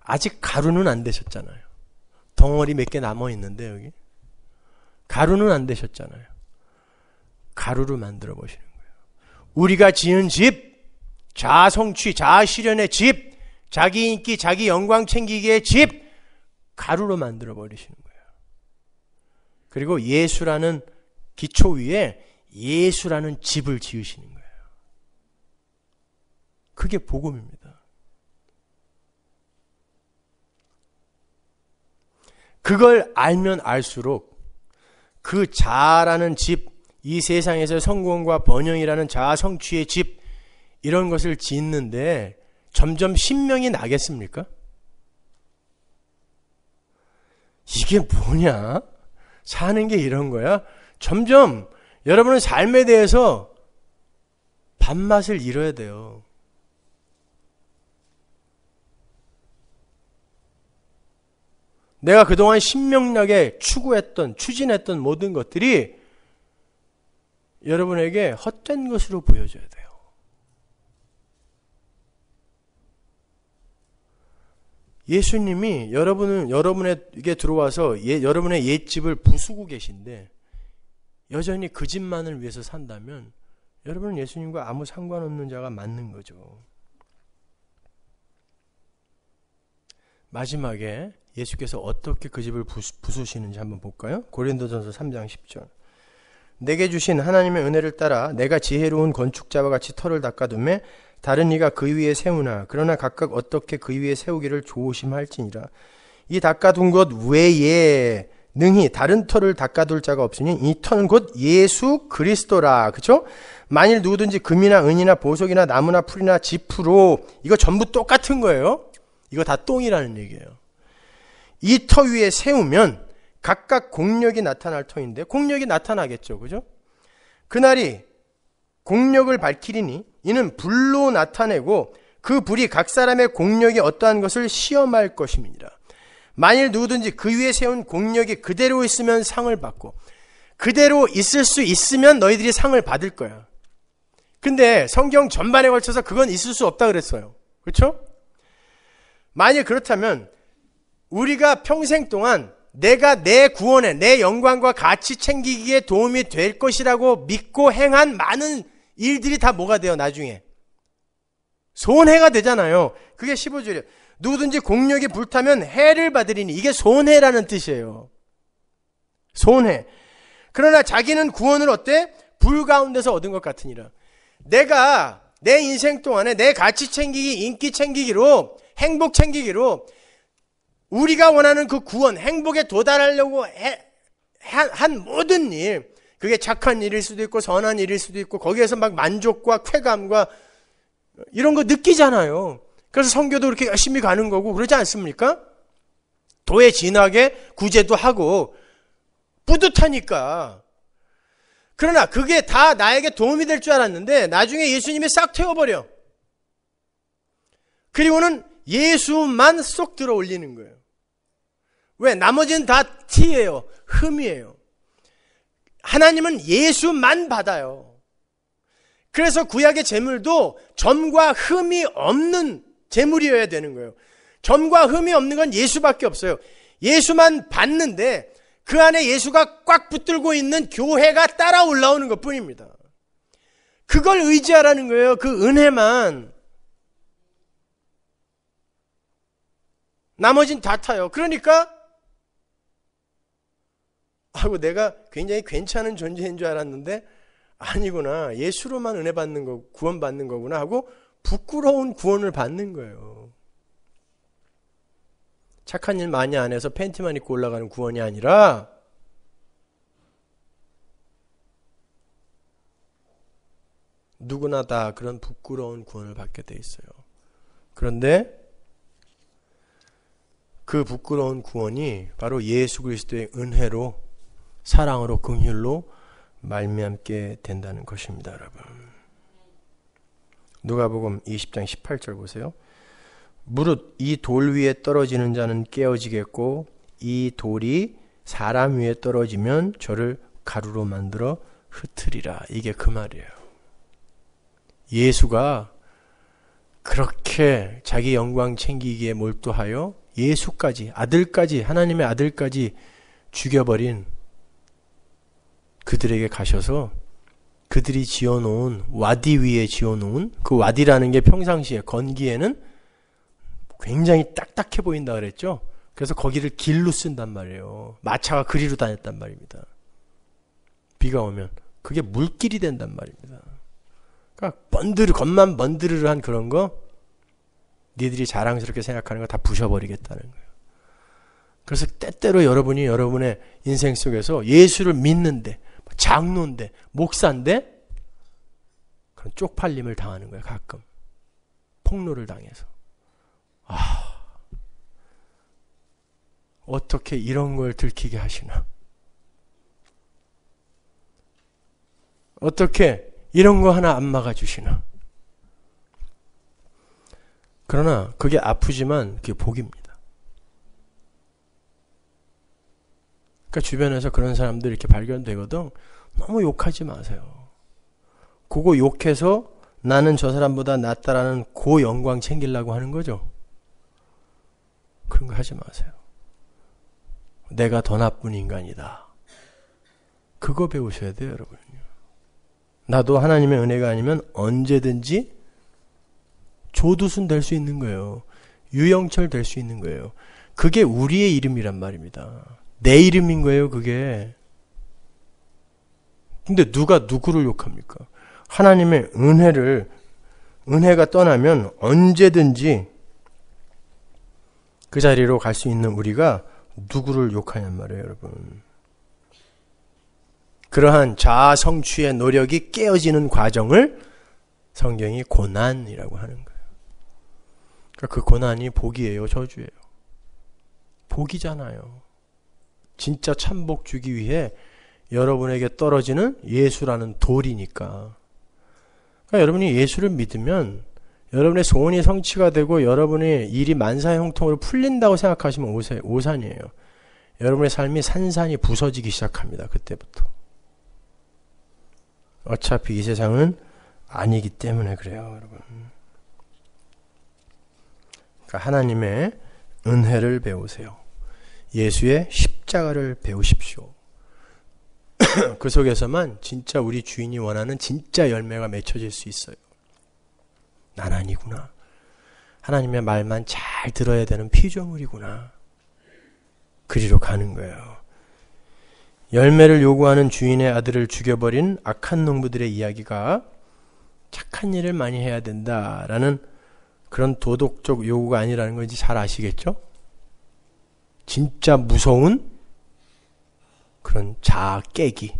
아직 가루는 안 되셨잖아요. 덩어리 몇 개 남아있는데, 여기. 가루는 안 되셨잖아요. 가루로 만들어 보시는 거예요. 우리가 지은 집, 자성취, 자실현의 집, 자기 인기, 자기 영광 챙기기의 집, 가루로 만들어 버리시는 거예요. 그리고 예수라는 기초 위에 예수라는 집을 지으시는 거예요. 그게 복음입니다. 그걸 알면 알수록 그 자라는 집, 이 세상에서 성공과 번영이라는 자아 성취의 집, 이런 것을 짓는데 점점 신명이 나겠습니까? 이게 뭐냐? 사는 게 이런 거야? 점점 여러분은 삶에 대해서 밥맛을 잃어야 돼요. 내가 그동안 신명나게 추구했던, 추진했던 모든 것들이 여러분에게 헛된 것으로 보여져야 돼요. 예수님이 여러분은 여러분에게 들어와서 예, 여러분의 옛집을 부수고 계신데 여전히 그 집만을 위해서 산다면 여러분은 예수님과 아무 상관없는 자가 맞는 거죠. 마지막에 예수께서 어떻게 그 집을 부수시는지 한번 볼까요? 고린도전서 3장 10절. 내게 주신 하나님의 은혜를 따라 내가 지혜로운 건축자와 같이 털을 닦아둠에 다른 이가 그 위에 세우나 그러나 각각 어떻게 그 위에 세우기를 조심할지니라. 이 닦아둔 것 외에 능히 다른 터를 닦아둘 자가 없으니 이 터는 곧 예수 그리스도라. 그쵸? 만일 누구든지 금이나 은이나 보석이나 나무나 풀이나 지푸로 이거 전부 똑같은 거예요. 이거 다 똥이라는 얘기예요. 이 터 위에 세우면 각각 공력이 나타날 터인데 공력이 나타나겠죠. 그죠? 그날이 공력을 밝히리니 이는 불로 나타내고 그 불이 각 사람의 공력이 어떠한 것을 시험할 것입니다. 만일 누구든지 그 위에 세운 공력이 그대로 있으면 상을 받고 그대로 있을 수 있으면 너희들이 상을 받을 거야. 근데 성경 전반에 걸쳐서 그건 있을 수 없다 그랬어요. 그렇죠? 만일 그렇다면 우리가 평생 동안 내가 내 구원에 내 영광과 같이 챙기기에 도움이 될 것이라고 믿고 행한 많은 일들이 다 뭐가 돼요 나중에 손해가 되잖아요 그게 15절이에요 누구든지 공력이 불타면 해를 받으리니 이게 손해라는 뜻이에요 손해 그러나 자기는 구원을 어때? 불 가운데서 얻은 것 같으니라 내가 내 인생 동안에 내 가치 챙기기 인기 챙기기로 행복 챙기기로 우리가 원하는 그 구원, 행복에 도달하려고 해, 한, 한 모든 일, 그게 착한 일일 수도 있고 선한 일일 수도 있고 거기에서 막 만족과 쾌감과 이런 거 느끼잖아요. 그래서 성교도 그렇게 열심히 가는 거고 그러지 않습니까? 도에 진하게 구제도 하고 뿌듯하니까. 그러나 그게 다 나에게 도움이 될 줄 알았는데 나중에 예수님이 싹 태워버려. 그리고는 예수만 쏙 들어 올리는 거예요. 왜? 나머지는 다 티예요. 흠이에요. 하나님은 예수만 받아요. 그래서 구약의 재물도 점과 흠이 없는 재물이어야 되는 거예요. 점과 흠이 없는 건 예수밖에 없어요. 예수만 받는데 그 안에 예수가 꽉 붙들고 있는 교회가 따라 올라오는 것 뿐입니다. 그걸 의지하라는 거예요. 그 은혜만. 나머진 다 타요. 그러니까 하고 내가 굉장히 괜찮은 존재인 줄 알았는데 아니구나. 예수로만 은혜 받는 거, 구원 받는 거구나 하고 부끄러운 구원을 받는 거예요. 착한 일 많이 안 해서 팬티만 입고 올라가는 구원이 아니라 누구나 다 그런 부끄러운 구원을 받게 돼 있어요. 그런데 그 부끄러운 구원이 바로 예수 그리스도의 은혜로 사랑으로 긍휼로 말미암게 된다는 것입니다, 여러분. 누가복음 20장 18절 보세요. 무릇 이 돌 위에 떨어지는 자는 깨어지겠고 이 돌이 사람 위에 떨어지면 저를 가루로 만들어 흩으리라. 이게 그 말이에요. 예수가 그렇게 자기 영광 챙기기에 몰두하여 예수까지, 아들까지, 하나님의 아들까지 죽여버린 그들에게 가셔서 그들이 지어놓은 와디 위에 지어놓은 그 와디라는 게 평상시에 건기에는 굉장히 딱딱해 보인다 그랬죠. 그래서 거기를 길로 쓴단 말이에요. 마차가 그리로 다녔단 말입니다. 비가 오면 그게 물길이 된단 말입니다. 그러니까 번드르 겉만 번드르르한 그런 거 니들이 자랑스럽게 생각하는 거 다 부셔버리겠다는 거예요. 그래서 때때로 여러분이 여러분의 인생 속에서 예수를 믿는데 뭐 장로인데 목사인데 그런 쪽팔림을 당하는 거예요. 가끔 폭로를 당해서 아 어떻게 이런 걸 들키게 하시나? 어떻게 이런 거 하나 안 막아주시나? 그러나 그게 아프지만 그게 복입니다. 그러니까 주변에서 그런 사람들 이렇게 발견되거든 너무 욕하지 마세요. 그거 욕해서 나는 저 사람보다 낫다라는 고 영광 챙기려고 하는 거죠. 그런 거 하지 마세요. 내가 더 나쁜 인간이다. 그거 배우셔야 돼요, 여러분 나도 하나님의 은혜가 아니면 언제든지 조두순 될 수 있는 거예요. 유영철 될 수 있는 거예요. 그게 우리의 이름이란 말입니다. 내 이름인 거예요, 그게. 근데 누가 누구를 욕합니까? 하나님의 은혜를, 은혜가 떠나면 언제든지 그 자리로 갈 수 있는 우리가 누구를 욕하냔 말이에요, 여러분. 그러한 자아 성취의 노력이 깨어지는 과정을 성경이 고난이라고 하는 거예요. 그러니까 그 고난이 복이에요, 저주예요. 복이잖아요. 진짜 참복 주기 위해 여러분에게 떨어지는 예수라는 돌이니까. 그러니까 여러분이 예수를 믿으면 여러분의 소원이 성취가 되고 여러분의 일이 만사 형통으로 풀린다고 생각하시면 오세, 오산이에요. 여러분의 삶이 산산이 부서지기 시작합니다. 그때부터. 어차피 이 세상은 아니기 때문에 그래요, 여러분. 그러니까 하나님의 은혜를 배우세요. 예수의 십자가를 배우십시오. 그 속에서만 진짜 우리 주인이 원하는 진짜 열매가 맺혀질 수 있어요. 난 아니구나. 하나님의 말만 잘 들어야 되는 피조물이구나. 그리로 가는 거예요. 열매를 요구하는 주인의 아들을 죽여버린 악한 농부들의 이야기가 착한 일을 많이 해야 된다라는 그런 도덕적 요구가 아니라는 건지 잘 아시겠죠? 진짜 무서운 그런 자아 깨기.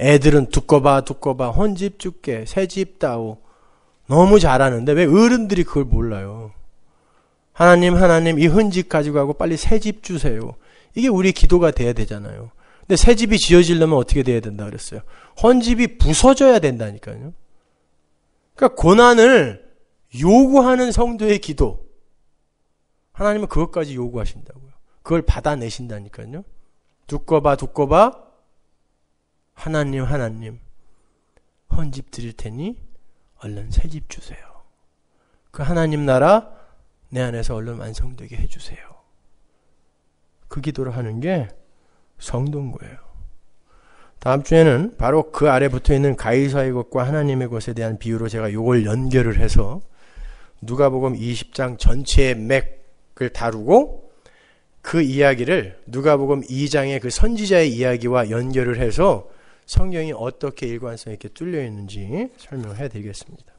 애들은 두꺼봐 두꺼봐 헌집 죽게 새집 따오 너무 잘하는데 왜 어른들이 그걸 몰라요? 하나님 하나님 이헌집 가지고 고 빨리 새집 주세요. 이게 우리 기도가 돼야 되잖아요. 근데 새 집이 지어지려면 어떻게 돼야 된다 그랬어요? 헌집이 부서져야 된다니까요. 그러니까 고난을 요구하는 성도의 기도. 하나님은 그것까지 요구하신다고요. 그걸 받아내신다니까요. 두꺼봐, 두꺼봐. 하나님, 하나님. 헌집 드릴 테니 얼른 새 집 주세요. 그 하나님 나라 내 안에서 얼른 완성되게 해주세요. 그 기도를 하는 게 성도인 거예요. 다음 주에는 바로 그 아래 붙어 있는 가이사의 것과 하나님의 것에 대한 비유로 제가 요걸 연결을 해서 누가복음 20장 전체의 맥을 다루고 그 이야기를 누가복음 2장의 그 선지자의 이야기와 연결을 해서 성경이 어떻게 일관성 있게 뚫려 있는지 설명해 드리겠습니다.